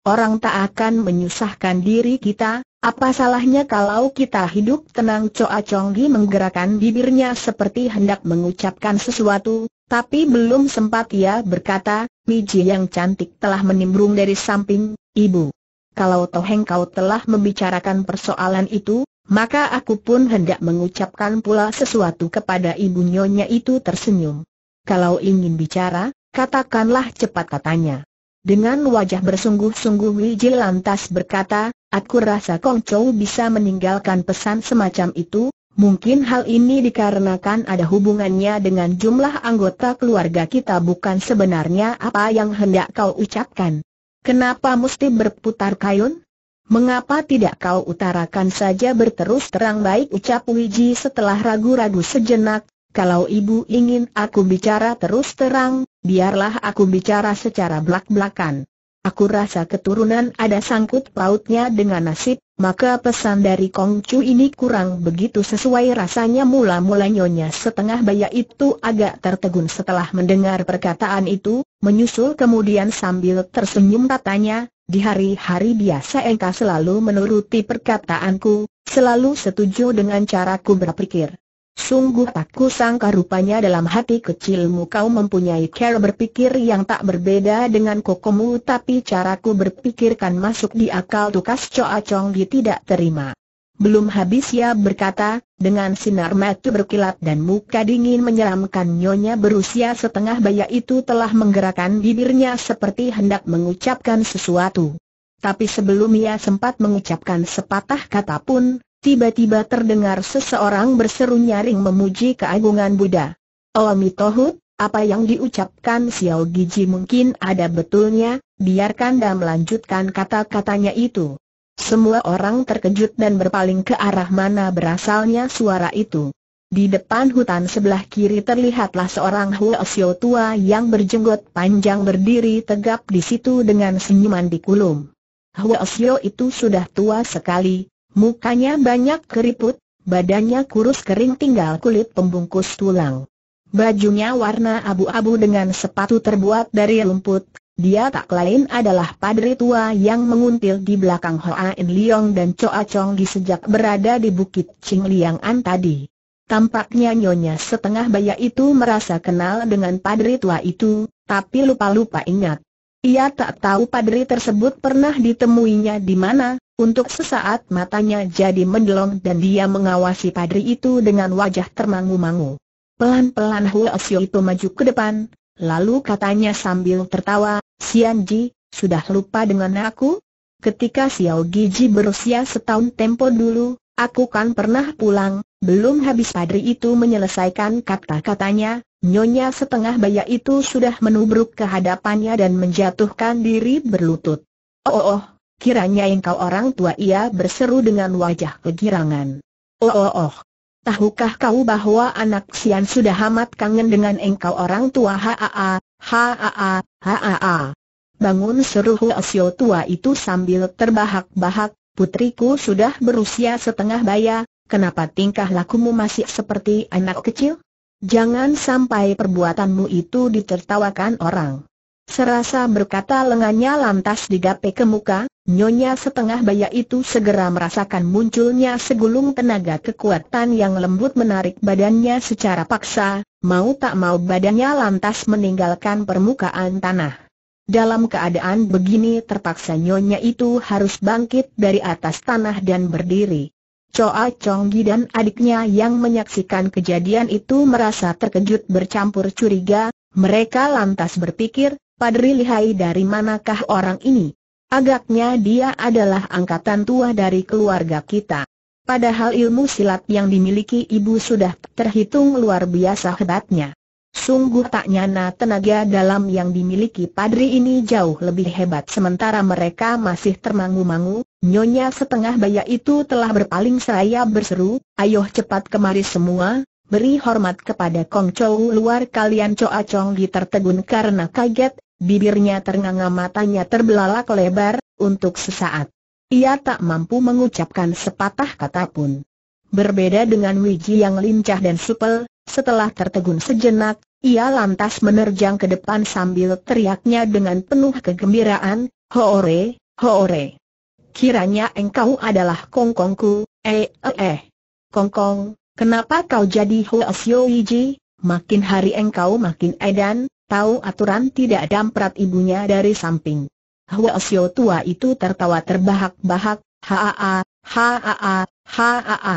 orang tak akan menyusahkan diri kita, apa salahnya kalau kita hidup tenang Choa Chonggi menggerakkan bibirnya seperti hendak mengucapkan sesuatu, tapi belum sempat ia berkata, Miji yang cantik telah menimbrung dari samping, ibu. Kalau toh kau telah membicarakan persoalan itu, maka aku pun hendak mengucapkan pula sesuatu kepada ibu nyonya itu tersenyum. Kalau ingin bicara, katakanlah cepat katanya. Dengan wajah bersungguh-sungguh Wijil lantas berkata, Aku rasa Kong Chou bisa meninggalkan pesan semacam itu, mungkin hal ini dikarenakan ada hubungannya dengan jumlah anggota keluarga kita bukan sebenarnya apa yang hendak kau ucapkan. Kenapa mesti berputar kayun? Mengapa tidak kau utarakan saja berterus terang baik ucap Wiji setelah ragu-ragu sejenak, kalau ibu ingin aku bicara terus terang, biarlah aku bicara secara belak-belakan. Aku rasa keturunan ada sangkut pautnya dengan nasib, maka pesan dari Kong Chu ini kurang begitu sesuai rasanya mula-mula nyonya setengah baya itu agak tertegun setelah mendengar perkataan itu, menyusul kemudian sambil tersenyum katanya, di hari-hari biasa engkau selalu menuruti perkataanku, selalu setuju dengan caraku berpikir. Sungguh tak kusangka rupanya dalam hati kecilmu kau mempunyai cara berpikir yang tak berbeda dengan kokomu tapi caraku berpikirkan masuk di akal tukas Choa Chong Gi tidak terima. Belum habis ia berkata, dengan sinar mata berkilat dan muka dingin menyeramkan nyonya berusia setengah baya itu telah menggerakkan bibirnya seperti hendak mengucapkan sesuatu. Tapi sebelum ia sempat mengucapkan sepatah kata pun, Tiba-tiba terdengar seseorang berseru nyaring memuji keagungan Buddha. Omitohut, apa yang diucapkan Xiao Giji mungkin ada betulnya, biarkan dan melanjutkan kata-katanya itu. Semua orang terkejut dan berpaling ke arah mana berasalnya suara itu. Di depan hutan sebelah kiri terlihatlah seorang Huo Xiao tua yang berjenggot panjang berdiri tegap di situ dengan senyuman di kulum. Huo Xiao itu sudah tua sekali, Mukanya banyak keriput, badannya kurus kering tinggal kulit pembungkus tulang. Bajunya warna abu-abu dengan sepatu terbuat dari rumput, dia tak lain adalah padri tua yang menguntil di belakang Hoa In Leong dan Choa Chong Gi sejak berada di Bukit Ching Liang An tadi. Tampaknya nyonya setengah baya itu merasa kenal dengan padri tua itu, tapi lupa-lupa ingat. Ia tak tahu padri tersebut pernah ditemuinya di mana, untuk sesaat matanya jadi mendelong dan dia mengawasi padri itu dengan wajah termangu-mangu. Pelan-pelan Hua Xiu itu maju ke depan, lalu katanya sambil tertawa, Xian Ji, sudah lupa dengan aku? Ketika Xiao Giji berusia setahun tempo dulu, aku kan pernah pulang, belum habis padri itu menyelesaikan kata-katanya, nyonya setengah baya itu sudah menubruk ke hadapannya dan menjatuhkan diri berlutut. Oh, oh, oh kiranya engkau orang tua ia berseru dengan wajah kegirangan. Oh, oh, oh. Tahukah kau bahwa anak Sian sudah amat kangen dengan engkau orang tua haa, haa, haa. Bangun seru Huasio tua itu sambil terbahak-bahak, putriku sudah berusia setengah baya, kenapa tingkah lakumu masih seperti anak kecil? Jangan sampai perbuatanmu itu ditertawakan orang. Serasa berkata lengannya lantas digapai ke muka, nyonya setengah baya itu segera merasakan munculnya segulung tenaga kekuatan yang lembut menarik badannya secara paksa, mau tak mau badannya lantas meninggalkan permukaan tanah. Dalam keadaan begini terpaksa nyonya itu harus bangkit dari atas tanah dan berdiri. Choa Chonggi dan adiknya yang menyaksikan kejadian itu merasa terkejut bercampur curiga, mereka lantas berpikir, Padri Lihai dari manakah orang ini? Agaknya dia adalah angkatan tua dari keluarga kita. Padahal ilmu silat yang dimiliki ibu sudah terhitung luar biasa hebatnya. Sungguh tak nyana tenaga dalam yang dimiliki padri ini jauh lebih hebat sementara mereka masih termangu-mangu, nyonya setengah baya itu telah berpaling seraya berseru, Ayoh cepat kemari semua, beri hormat kepada Kong Chou luar kalian Choa Chong tertegun karena kaget, bibirnya ternganga matanya terbelalak lebar, untuk sesaat. Ia tak mampu mengucapkan sepatah kata pun. Berbeda dengan Wiji yang lincah dan supel, setelah tertegun sejenak, ia lantas menerjang ke depan sambil teriaknya dengan penuh kegembiraan, Hoore, hoore. Kiranya engkau adalah kongkongku, eh eh eh. Kongkong, kenapa kau jadi Iji? Makin hari engkau makin edan, tahu aturan tidak damprat ibunya dari samping. Hoasio tua itu tertawa terbahak-bahak, ha ha-ha-ha, ha-ha-ha, ha-ha-ha.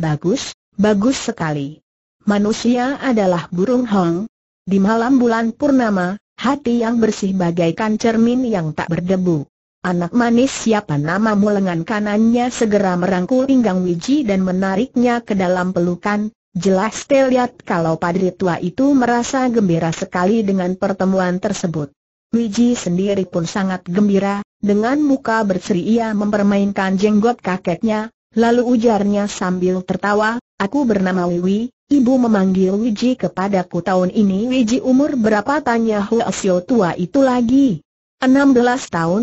Bagus, bagus sekali manusia adalah burung hong. Di malam bulan purnama, hati yang bersih bagaikan cermin yang tak berdebu. Anak manis siapa namamu lengan kanannya segera merangkul pinggang Wiji dan menariknya ke dalam pelukan, jelas terlihat kalau padri tua itu merasa gembira sekali dengan pertemuan tersebut. Wiji sendiri pun sangat gembira, dengan muka berseri ia mempermainkan jenggot kakeknya, lalu ujarnya sambil tertawa, Aku bernama Wiwi, ibu memanggil Wiji kepadaku tahun ini Wiji umur berapa tanya Xiu tua itu lagi. 16 tahun?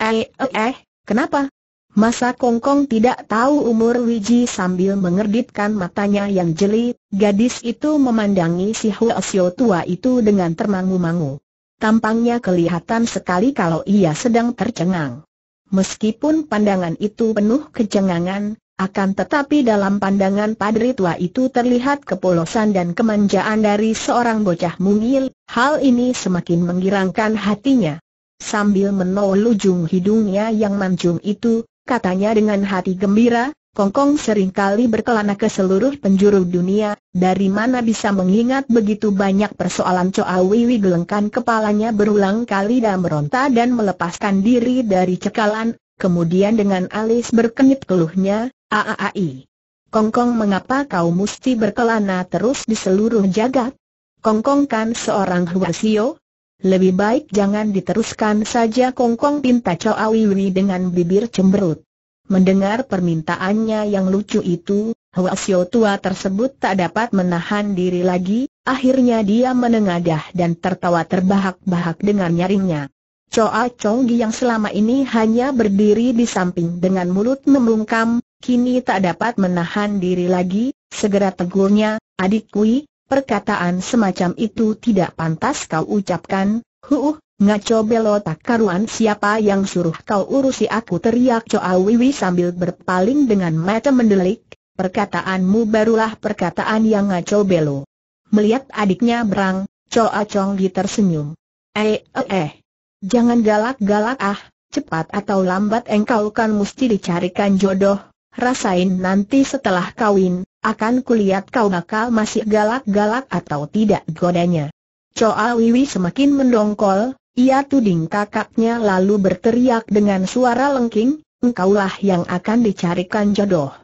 Eh, eh, eh, kenapa? Masa Kongkong tidak tahu umur Wiji sambil mengerditkan matanya yang jeli, gadis itu memandangi si Xiu tua itu dengan termangu-mangu. Tampangnya kelihatan sekali kalau ia sedang tercengang. Meskipun pandangan itu penuh kecengangan, akan tetapi dalam pandangan padri tua itu terlihat kepolosan dan kemanjaan dari seorang bocah mungil, hal ini semakin menggirangkan hatinya. Sambil ujung hidungnya yang mancung itu, katanya dengan hati gembira, Kongkong seringkali berkelana ke seluruh penjuru dunia, dari mana bisa mengingat begitu banyak persoalan Choa Wiwi gelengkan kepalanya berulang kali dan meronta dan melepaskan diri dari cekalan, kemudian dengan alis berkenit keluhnya, Aaai. Kongkong mengapa kau mesti berkelana terus di seluruh jagat? Kongkong kan seorang huasio? Lebih baik jangan diteruskan saja Kongkong pinta Chow Wiwi dengan bibir cemberut. Mendengar permintaannya yang lucu itu, Huasio tua tersebut tak dapat menahan diri lagi, akhirnya dia menengadah dan tertawa terbahak-bahak dengan nyaringnya. Coa Chonggi yang selama ini hanya berdiri di samping dengan mulut membungkam, kini tak dapat menahan diri lagi, segera tegurnya, adik kui, perkataan semacam itu tidak pantas kau ucapkan, huuh, ngaco belo tak karuan siapa yang suruh kau urusi aku teriak coa Wiwi sambil berpaling dengan mata mendelik, perkataanmu barulah perkataan yang ngaco belo. Melihat adiknya berang, coa Chonggi tersenyum. Eh, eh, eh. Jangan galak-galak ah, cepat atau lambat engkau kan mesti dicarikan jodoh, rasain nanti setelah kawin, akan kulihat kau bakal masih galak-galak atau tidak godanya. Choa Wiwi semakin mendongkol, ia tuding kakaknya lalu berteriak dengan suara lengking, engkaulah yang akan dicarikan jodoh.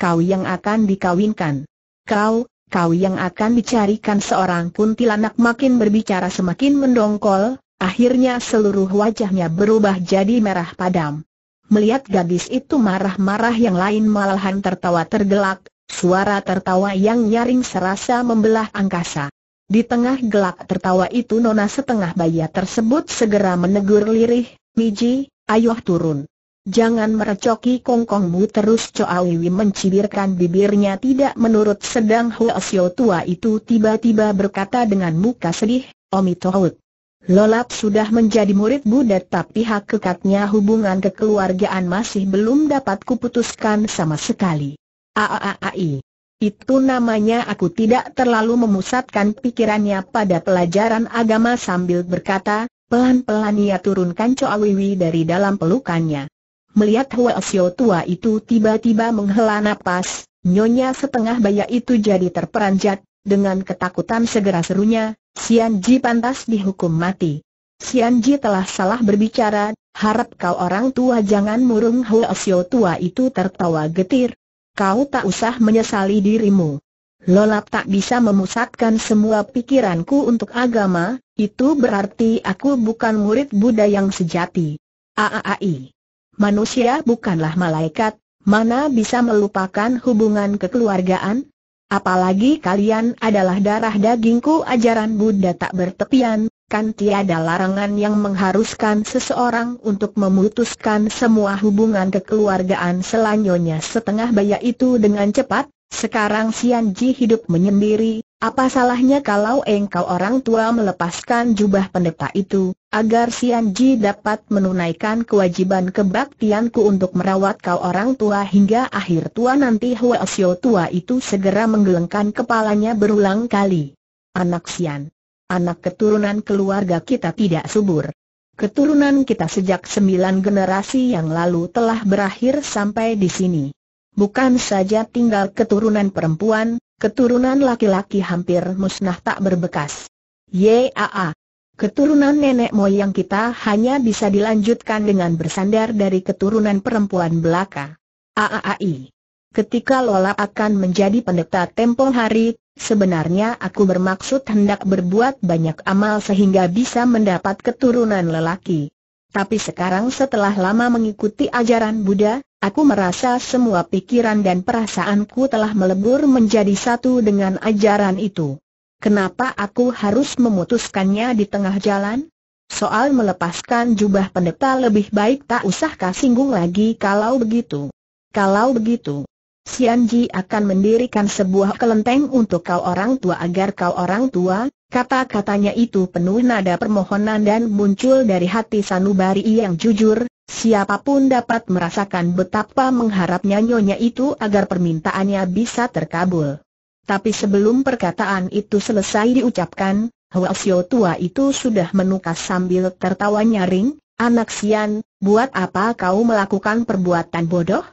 Kau yang akan dikawinkan. Kau, kau yang akan dicarikan seorang kuntilanak makin berbicara semakin mendongkol, akhirnya seluruh wajahnya berubah jadi merah padam. Melihat gadis itu marah-marah yang lain malahan tertawa tergelak, suara tertawa yang nyaring serasa membelah angkasa. Di tengah gelak tertawa itu nona setengah baya tersebut segera menegur lirih, Miji, ayo turun. Jangan merecoki kongkongmu terus Coa Coawiwi mencibirkan bibirnya tidak menurut sedang Huasyo tua itu tiba-tiba berkata dengan muka sedih, Omi Tohut. Lolap sudah menjadi murid Buddha tapi hak kekatnya hubungan kekeluargaan masih belum dapat kuputuskan sama sekali. Aaai. Itu namanya aku tidak terlalu memusatkan pikirannya pada pelajaran agama sambil berkata, pelan-pelan ia turunkan Wiwi dari dalam pelukannya. Melihat Hwa Sio tua itu tiba-tiba menghela napas, Nyonya setengah baya itu jadi terperanjat, dengan ketakutan segera serunya, Sian Ji pantas dihukum mati. Sian Ji telah salah berbicara, harap kau orang tua jangan murung Hua Xiao tua itu tertawa getir. Kau tak usah menyesali dirimu. Lolap tak bisa memusatkan semua pikiranku untuk agama, itu berarti aku bukan murid Buddha yang sejati. Aaai. Manusia bukanlah malaikat, mana bisa melupakan hubungan kekeluargaan? Apalagi kalian adalah darah dagingku ajaran Buddha tak bertepian, kan tiada larangan yang mengharuskan seseorang untuk memutuskan semua hubungan kekeluargaan selanjutnya setengah baya itu dengan cepat, sekarang Sian Ji hidup menyendiri, apa salahnya kalau engkau orang tua melepaskan jubah pendeta itu, agar Sian Ji dapat menunaikan kewajiban kebaktianku untuk merawat kau orang tua hingga akhir tua nanti Hua Xiu tua itu segera menggelengkan kepalanya berulang kali. Anak Sian. Anak keturunan keluarga kita tidak subur. Keturunan kita sejak sembilan generasi yang lalu telah berakhir sampai di sini. Bukan saja tinggal keturunan perempuan, keturunan laki-laki hampir musnah tak berbekas. Yaa. Keturunan nenek moyang kita hanya bisa dilanjutkan dengan bersandar dari keturunan perempuan belaka. Aai. Ketika Lola akan menjadi pendeta tempo hari, sebenarnya aku bermaksud hendak berbuat banyak amal sehingga bisa mendapat keturunan lelaki. Tapi sekarang setelah lama mengikuti ajaran Buddha, Aku merasa semua pikiran dan perasaanku telah melebur menjadi satu dengan ajaran itu. Kenapa aku harus memutuskannya di tengah jalan? Soal melepaskan jubah pendeta lebih baik tak usah kasinggung lagi kalau begitu. Kalau begitu, Xian Ji akan mendirikan sebuah kelenteng untuk kau orang tua agar kau orang tua, kata-katanya itu penuh nada permohonan dan muncul dari hati sanubari yang jujur, siapapun dapat merasakan betapa mengharapnya nyonya itu agar permintaannya bisa terkabul. Tapi sebelum perkataan itu selesai diucapkan, Hua Xiao tua itu sudah menukas sambil tertawa nyaring, anak Sian, buat apa kau melakukan perbuatan bodoh?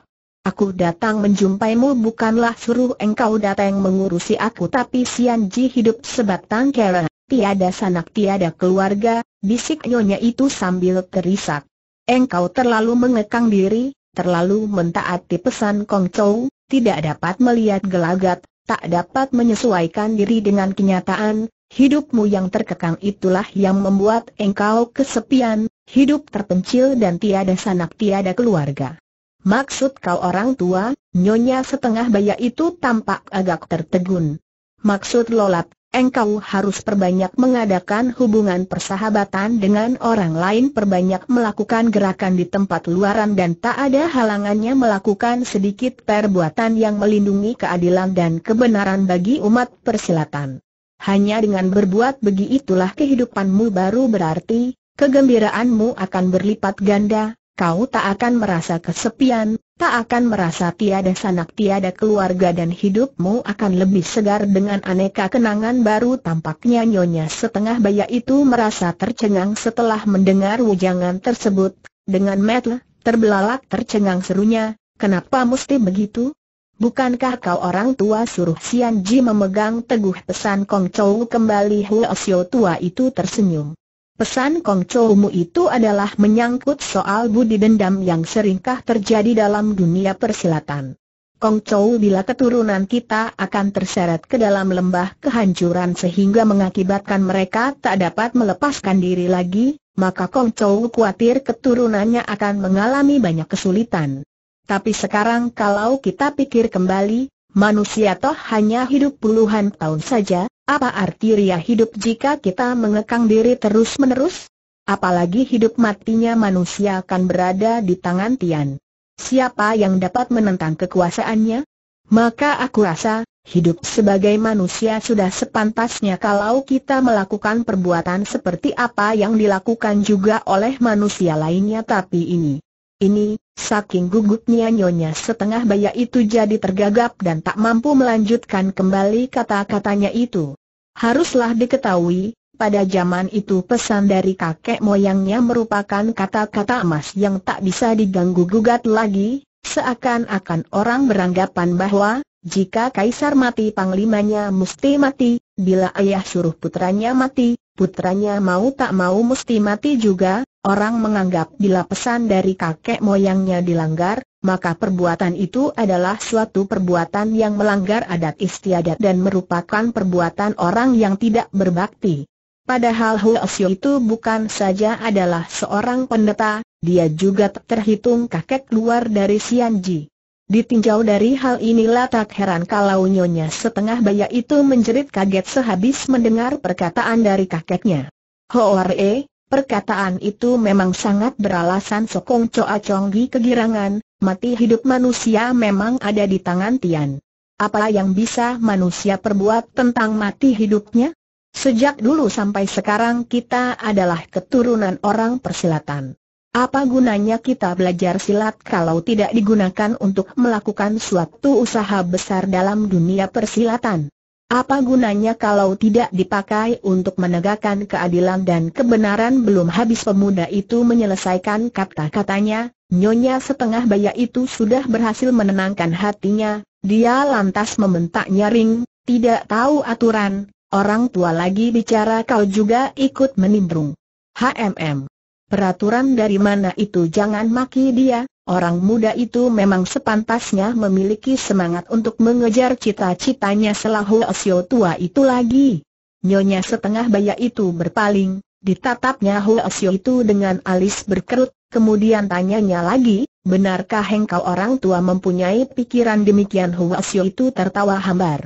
Aku datang menjumpaimu bukanlah suruh engkau datang mengurusi aku tapi Sian Ji hidup sebatang kera, tiada sanak tiada keluarga, bisik nyonya itu sambil terisak. Engkau terlalu mengekang diri, terlalu mentaati pesan Kong Chow, tidak dapat melihat gelagat, tak dapat menyesuaikan diri dengan kenyataan, hidupmu yang terkekang itulah yang membuat engkau kesepian, hidup terpencil dan tiada sanak tiada keluarga. Maksud kau orang tua, nyonya setengah baya itu tampak agak tertegun. Maksud lolap, engkau harus perbanyak mengadakan hubungan persahabatan dengan orang lain perbanyak melakukan gerakan di tempat luaran dan tak ada halangannya melakukan sedikit perbuatan yang melindungi keadilan dan kebenaran bagi umat persilatan. Hanya dengan berbuat begitulah kehidupanmu baru berarti, kegembiraanmu akan berlipat ganda, kau tak akan merasa kesepian, tak akan merasa tiada sanak tiada keluarga dan hidupmu akan lebih segar dengan aneka kenangan baru tampaknya nyonya setengah baya itu merasa tercengang setelah mendengar wujangan tersebut, dengan metel, terbelalak tercengang serunya, kenapa mesti begitu? Bukankah kau orang tua suruh Sian Ji memegang teguh pesan Kong Chou kembali Huo Xiao tua itu tersenyum. Pesan Kong Choumu itu adalah menyangkut soal budi dendam yang seringkah terjadi dalam dunia persilatan. Kong Chou bila keturunan kita akan terseret ke dalam lembah kehancuran sehingga mengakibatkan mereka tak dapat melepaskan diri lagi, maka Kong Chou khawatir keturunannya akan mengalami banyak kesulitan. Tapi sekarang kalau kita pikir kembali, manusia toh hanya hidup puluhan tahun saja, apa arti ria hidup jika kita mengekang diri terus-menerus? Apalagi hidup matinya manusia akan berada di tangan Tian. Siapa yang dapat menentang kekuasaannya? Maka aku rasa, hidup sebagai manusia sudah sepantasnya kalau kita melakukan perbuatan seperti apa yang dilakukan juga oleh manusia lainnya tapi ini. Ini, Saking gugupnya nyonya setengah baya itu jadi tergagap dan tak mampu melanjutkan kembali kata-katanya itu. Haruslah diketahui, pada zaman itu pesan dari kakek moyangnya merupakan kata-kata emas yang tak bisa diganggu-gugat lagi, seakan-akan orang beranggapan bahwa, jika kaisar mati panglimanya mesti mati, bila ayah suruh putranya mati, putranya mau tak mau mesti mati juga, Orang menganggap bila pesan dari kakek moyangnya dilanggar, maka perbuatan itu adalah suatu perbuatan yang melanggar adat istiadat dan merupakan perbuatan orang yang tidak berbakti. Padahal Hu Xiu itu bukan saja adalah seorang pendeta, dia juga terhitung kakek luar dari Sianji. Ditinjau dari hal inilah tak heran kalau nyonya setengah baya itu menjerit kaget sehabis mendengar perkataan dari kakeknya. Hoare, Perkataan itu memang sangat beralasan Sokong Choa Chonggi kegirangan, mati hidup manusia memang ada di tangan Tian. Apa yang bisa manusia perbuat tentang mati hidupnya? Sejak dulu sampai sekarang kita adalah keturunan orang persilatan. Apa gunanya kita belajar silat kalau tidak digunakan untuk melakukan suatu usaha besar dalam dunia persilatan? Apa gunanya kalau tidak dipakai untuk menegakkan keadilan dan kebenaran belum habis pemuda itu menyelesaikan kata-katanya, nyonya setengah baya itu sudah berhasil menenangkan hatinya, dia lantas membentak nyaring, tidak tahu aturan, orang tua lagi bicara kau juga ikut menimbrung. HMM. Peraturan dari mana itu jangan maki dia, Orang muda itu memang sepantasnya memiliki semangat untuk mengejar cita-citanya selalu Osio tua itu lagi. Nyonya setengah baya itu berpaling, ditatapnya Hu Osio itu dengan alis berkerut, kemudian tanyanya lagi, benarkah engkau orang tua mempunyai pikiran demikian Hu Osio itu tertawa hambar.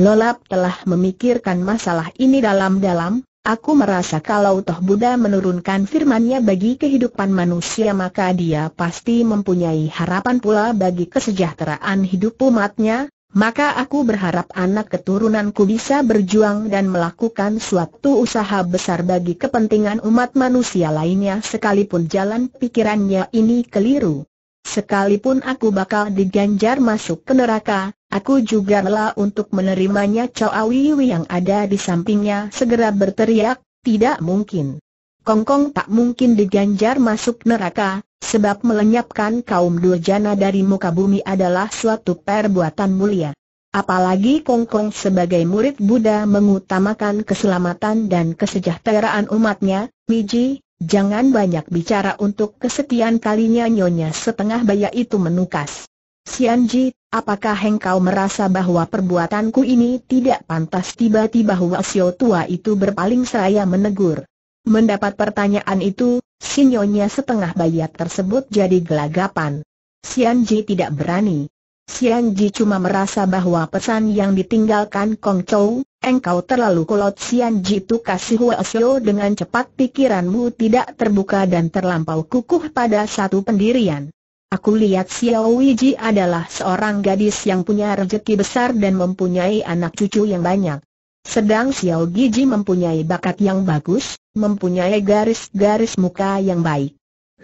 Lolap telah memikirkan masalah ini dalam-dalam, Aku merasa kalau toh Buddha menurunkan firmannya bagi kehidupan manusia maka dia pasti mempunyai harapan pula bagi kesejahteraan hidup umatnya, maka aku berharap anak keturunanku bisa berjuang dan melakukan suatu usaha besar bagi kepentingan umat manusia lainnya sekalipun jalan pikirannya ini keliru. Sekalipun aku bakal diganjar masuk ke neraka, Aku juga rela untuk menerimanya Chow Wiwi yang ada di sampingnya segera berteriak, tidak mungkin. Kongkong tak mungkin diganjar masuk neraka, sebab melenyapkan kaum durjana dari muka bumi adalah suatu perbuatan mulia. Apalagi Kongkong sebagai murid Buddha mengutamakan keselamatan dan kesejahteraan umatnya, Miji, jangan banyak bicara untuk kesetiaan kalinya Nyonya setengah baya itu menukas. Sianji, apakah engkau merasa bahwa perbuatanku ini tidak pantas tiba-tiba Xiao tua itu berpaling seraya menegur. Mendapat pertanyaan itu, sinyonya setengah bayat tersebut jadi gelagapan. Sianji tidak berani. Sianji cuma merasa bahwa pesan yang ditinggalkan Kong Chou, engkau terlalu kolot Sianji itu kasih Huasio dengan cepat pikiranmu tidak terbuka dan terlampau kukuh pada satu pendirian. Aku lihat Xiao Wiji adalah seorang gadis yang punya rezeki besar dan mempunyai anak cucu yang banyak. Sedang Xiao Giji mempunyai bakat yang bagus, mempunyai garis-garis muka yang baik.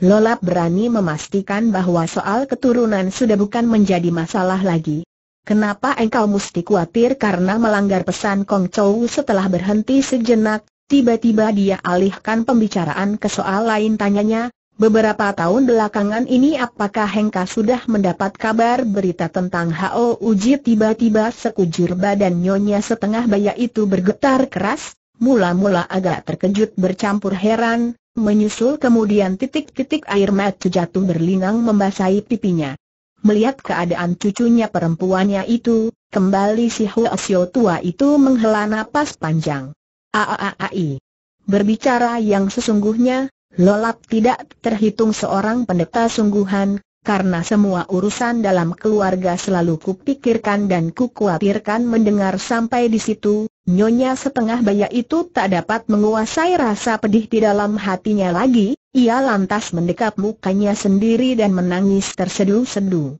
Lola berani memastikan bahwa soal keturunan sudah bukan menjadi masalah lagi. Kenapa engkau mesti khawatir karena melanggar pesan Kong Chou. setelah berhenti sejenak, tiba-tiba dia alihkan pembicaraan ke soal lain tanyanya, Beberapa tahun belakangan ini apakah Hengka sudah mendapat kabar berita tentang HO Uji tiba-tiba sekujur badan nyonya setengah baya itu bergetar keras, mula-mula agak terkejut bercampur heran, menyusul kemudian titik-titik air mata jatuh berlinang membasahi pipinya. Melihat keadaan cucunya perempuannya itu, kembali si Huasio tua itu menghela napas panjang. Aaai. Berbicara yang sesungguhnya, Lolap tidak terhitung seorang pendeta sungguhan, karena semua urusan dalam keluarga selalu kupikirkan dan kukuatirkan mendengar sampai di situ, nyonya setengah baya itu tak dapat menguasai rasa pedih di dalam hatinya lagi, ia lantas mendekap mukanya sendiri dan menangis tersedu-sedu.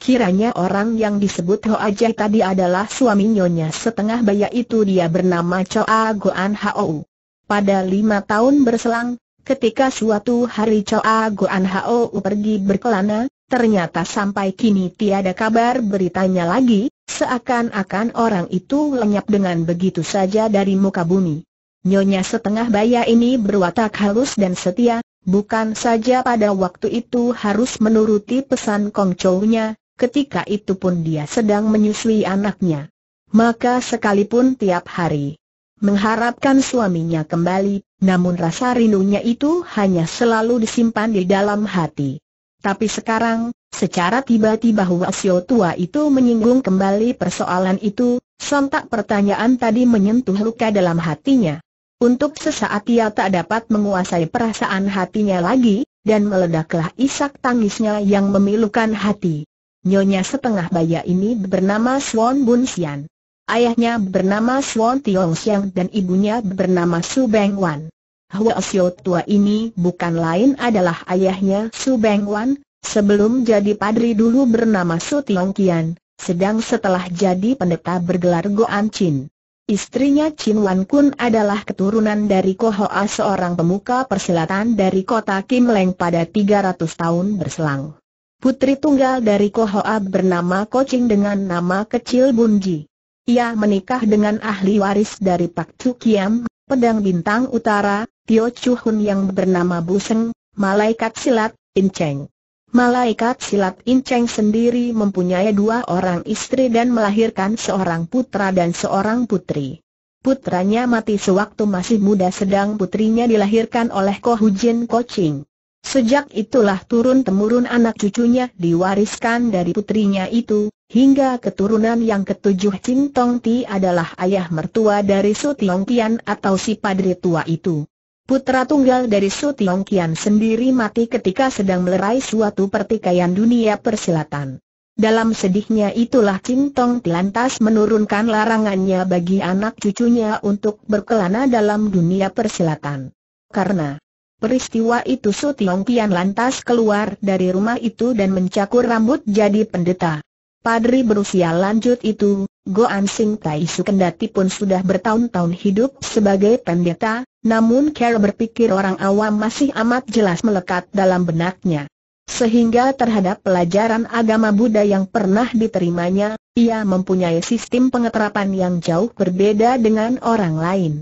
Kiranya orang yang disebut Ho Ajai tadi adalah suami nyonya setengah baya itu dia bernama Choa Goan Hou. Pada lima tahun berselang, Ketika suatu hari Choa Goan Hao pergi berkelana, ternyata sampai kini tiada kabar beritanya lagi, seakan-akan orang itu lenyap dengan begitu saja dari muka bumi. Nyonya setengah baya ini berwatak halus dan setia, bukan saja pada waktu itu harus menuruti pesan Kong Chou-nya, ketika itu pun dia sedang menyusui anaknya. Maka sekalipun tiap hari mengharapkan suaminya kembali, namun rasa rindunya itu hanya selalu disimpan di dalam hati. Tapi sekarang, secara tiba-tiba Huasio tua itu menyinggung kembali persoalan itu, sontak pertanyaan tadi menyentuh luka dalam hatinya. Untuk sesaat ia tak dapat menguasai perasaan hatinya lagi, dan meledaklah isak tangisnya yang memilukan hati. Nyonya setengah baya ini bernama Swan Bun Sian. Ayahnya bernama Suan Tiong Xiang dan ibunya bernama Su Beng Wan. Hua Xiu tua ini bukan lain adalah ayahnya Su Beng Wan, sebelum jadi padri dulu bernama Su Tiong Kian, sedang setelah jadi pendeta bergelar Goan Chin. Istrinya Chin Wan Kun adalah keturunan dari Ko Kohoa seorang pemuka persilatan dari kota Kim Leng pada 300 tahun berselang. Putri tunggal dari Ko Kohoa bernama Ching dengan nama kecil Ji. Ia menikah dengan ahli waris dari Pak Chu Kiam, pedang bintang utara, Tio Chu Hun yang bernama Buseng, malaikat silat, In Cheng. Malaikat silat In Cheng sendiri mempunyai dua orang istri dan melahirkan seorang putra dan seorang putri. Putranya mati sewaktu masih muda sedang putrinya dilahirkan oleh Ko Hujin Ching. Sejak itulah turun-temurun anak cucunya diwariskan dari putrinya itu, hingga keturunan yang ketujuh Ching Tong Ti adalah ayah mertua dari Su Tiong Kian atau si padri tua itu. Putra tunggal dari Su Tiong Kian sendiri mati ketika sedang melerai suatu pertikaian dunia persilatan. Dalam sedihnya itulah Ching Tong Ti lantas menurunkan larangannya bagi anak cucunya untuk berkelana dalam dunia persilatan. Karena Peristiwa itu Su Tiong Kian lantas keluar dari rumah itu dan mencakur rambut jadi pendeta. Padri berusia lanjut itu, Goan Sing Tai Su kendati pun sudah bertahun-tahun hidup sebagai pendeta, namun Carol berpikir orang awam masih amat jelas melekat dalam benaknya. Sehingga terhadap pelajaran agama Buddha yang pernah diterimanya, ia mempunyai sistem pengeterapan yang jauh berbeda dengan orang lain.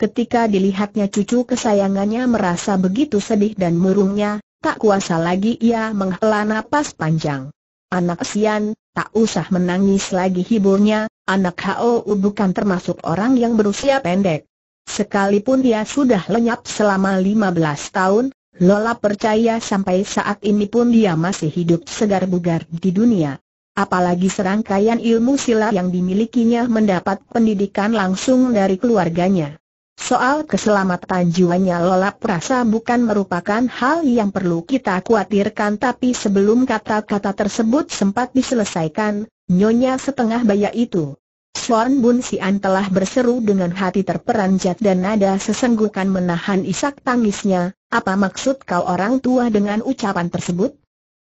Ketika dilihatnya cucu kesayangannya merasa begitu sedih dan murungnya, tak kuasa lagi ia menghela napas panjang. Anak Sian, tak usah menangis lagi hiburnya, anak Hou bukan termasuk orang yang berusia pendek. Sekalipun dia sudah lenyap selama 15 tahun, Lola percaya sampai saat ini pun dia masih hidup segar bugar di dunia. Apalagi serangkaian ilmu silat yang dimilikinya mendapat pendidikan langsung dari keluarganya. Soal keselamatan jiwanya Lola Prasa bukan merupakan hal yang perlu kita khawatirkan tapi sebelum kata-kata tersebut sempat diselesaikan, nyonya setengah baya itu. Suan Bun Sian telah berseru dengan hati terperanjat dan nada sesenggukan menahan isak tangisnya, apa maksud kau orang tua dengan ucapan tersebut?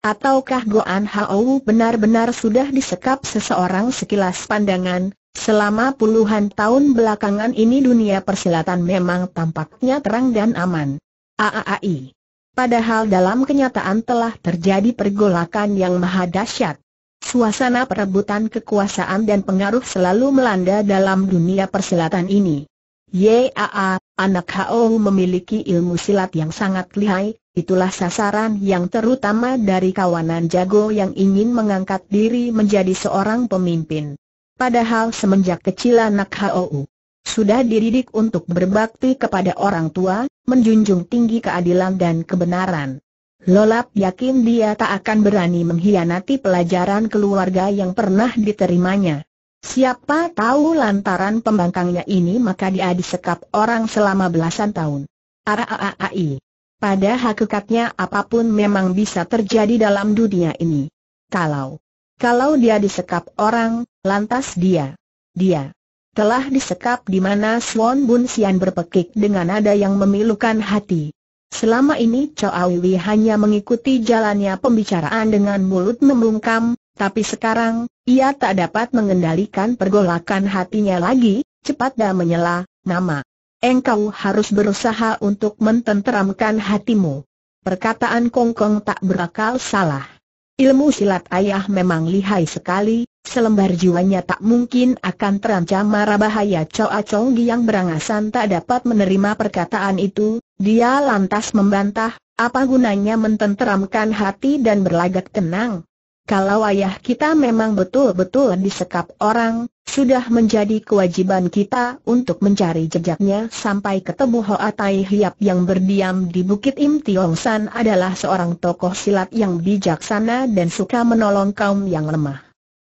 Ataukah Goan Hao benar-benar sudah disekap seseorang sekilas pandangan, Selama puluhan tahun belakangan ini dunia persilatan memang tampaknya terang dan aman. AAAI. Padahal dalam kenyataan telah terjadi pergolakan yang maha dahsyat. Suasana perebutan kekuasaan dan pengaruh selalu melanda dalam dunia persilatan ini. YAA, anak Hao memiliki ilmu silat yang sangat lihai, itulah sasaran yang terutama dari kawanan jago yang ingin mengangkat diri menjadi seorang pemimpin. Padahal semenjak kecil anak HOU sudah dididik untuk berbakti kepada orang tua, menjunjung tinggi keadilan dan kebenaran. Lolap yakin dia tak akan berani mengkhianati pelajaran keluarga yang pernah diterimanya. Siapa tahu lantaran pembangkangnya ini maka dia disekap orang selama belasan tahun. Araaai. Pada hakikatnya apapun memang bisa terjadi dalam dunia ini. Kalau kalau dia disekap orang, lantas dia. Dia telah disekap di mana Swan Bun Sian berpekik dengan nada yang memilukan hati. Selama ini Chow Wiwi hanya mengikuti jalannya pembicaraan dengan mulut membungkam, tapi sekarang, ia tak dapat mengendalikan pergolakan hatinya lagi, cepat dan menyela, nama. Engkau harus berusaha untuk mententeramkan hatimu. Perkataan Kongkong -kong tak berakal salah. Ilmu silat ayah memang lihai sekali, selembar jiwanya tak mungkin akan terancam mara bahaya Choa Chonggi yang berangasan tak dapat menerima perkataan itu, dia lantas membantah, apa gunanya mententeramkan hati dan berlagak tenang? Kalau ayah kita memang betul-betul disekap orang, sudah menjadi kewajiban kita untuk mencari jejaknya sampai ketemu Hoa Tai Hiap yang berdiam di Bukit Im Tiong San adalah seorang tokoh silat yang bijaksana dan suka menolong kaum yang lemah.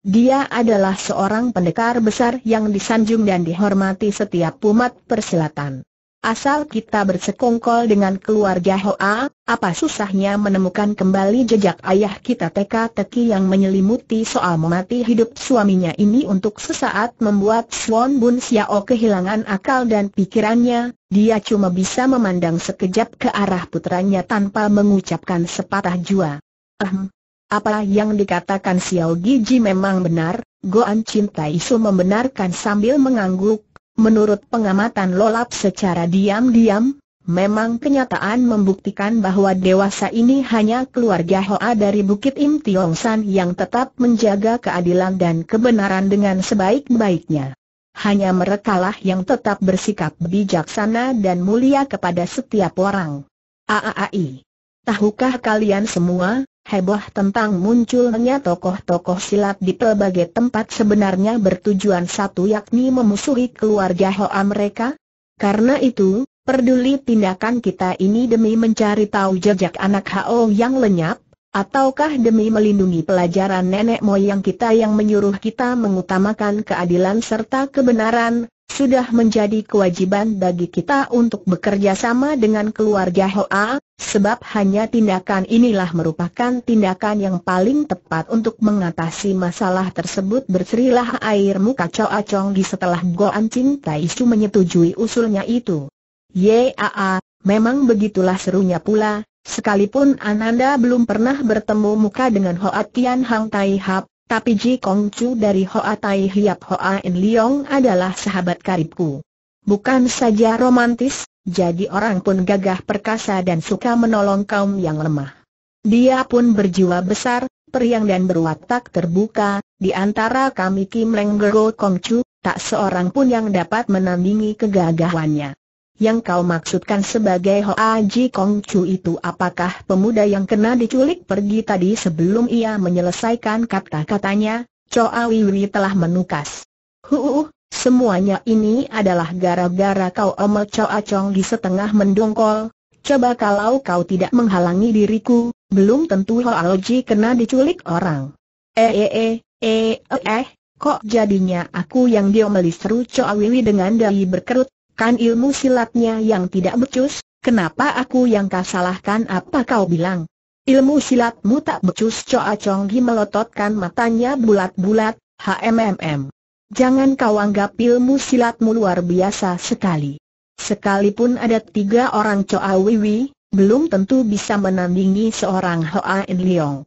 Dia adalah seorang pendekar besar yang disanjung dan dihormati setiap umat persilatan. Asal kita bersekongkol dengan keluarga Hoa, apa susahnya menemukan kembali jejak ayah kita teka-teki yang menyelimuti soal mati hidup suaminya ini untuk sesaat membuat Swan Bun Xiao kehilangan akal dan pikirannya, dia cuma bisa memandang sekejap ke arah putranya tanpa mengucapkan sepatah jua. Ahem. Apa yang dikatakan Xiao Giji memang benar, Goan Cintai Su membenarkan sambil mengangguk, Menurut pengamatan Lolap secara diam-diam, memang kenyataan membuktikan bahwa dewasa ini hanya keluarga Hoa dari Bukit Im Tiong San yang tetap menjaga keadilan dan kebenaran dengan sebaik-baiknya. Hanya merekalah yang tetap bersikap bijaksana dan mulia kepada setiap orang. Aaai. Tahukah kalian semua, Heboh tentang munculnya tokoh-tokoh silat di pelbagai tempat sebenarnya bertujuan satu yakni memusuhi keluarga Hoa mereka. Karena itu, peduli tindakan kita ini demi mencari tahu jejak anak Hao yang lenyap, ataukah demi melindungi pelajaran nenek moyang kita yang menyuruh kita mengutamakan keadilan serta kebenaran, sudah menjadi kewajiban bagi kita untuk bekerja sama dengan keluarga Hoa, sebab hanya tindakan inilah merupakan tindakan yang paling tepat untuk mengatasi masalah tersebut berserilah air muka Choa Chong di setelah Goan Ching Tai Su menyetujui usulnya itu. Yaa, memang begitulah serunya pula, sekalipun Ananda belum pernah bertemu muka dengan Hoa Tian Hang Tai Hap, tapi Ji Kong Chu dari Hoa Tai Hiap Hoa In Leong adalah sahabat karibku. Bukan saja romantis, jadi orang pun gagah perkasa dan suka menolong kaum yang lemah. Dia pun berjiwa besar, periang dan berwatak terbuka, di antara kami Kim Leng Gero Kong Chu, tak seorang pun yang dapat menandingi kegagahannya. Yang kau maksudkan sebagai Hoa Ji Kong Chu itu apakah pemuda yang kena diculik pergi tadi sebelum ia menyelesaikan kata-katanya, Choa Wiwi telah menukas. Huuuh, semuanya ini adalah gara-gara kau omel Choa Chong di setengah mendongkol. Coba kalau kau tidak menghalangi diriku, belum tentu Hoa Ji kena diculik orang. Eh eh eh, eh eh, eh kok jadinya aku yang diomeli seru Choa Wiwi dengan dahi berkerut, Bukan ilmu silatnya yang tidak becus, kenapa aku yang kau salahkan apa kau bilang? Ilmu silatmu tak becus Coa Chong melototkan matanya bulat-bulat, HMMM. Jangan kau anggap ilmu silatmu luar biasa sekali. Sekalipun ada tiga orang Coa Wiwi, belum tentu bisa menandingi seorang Hoa In Leong.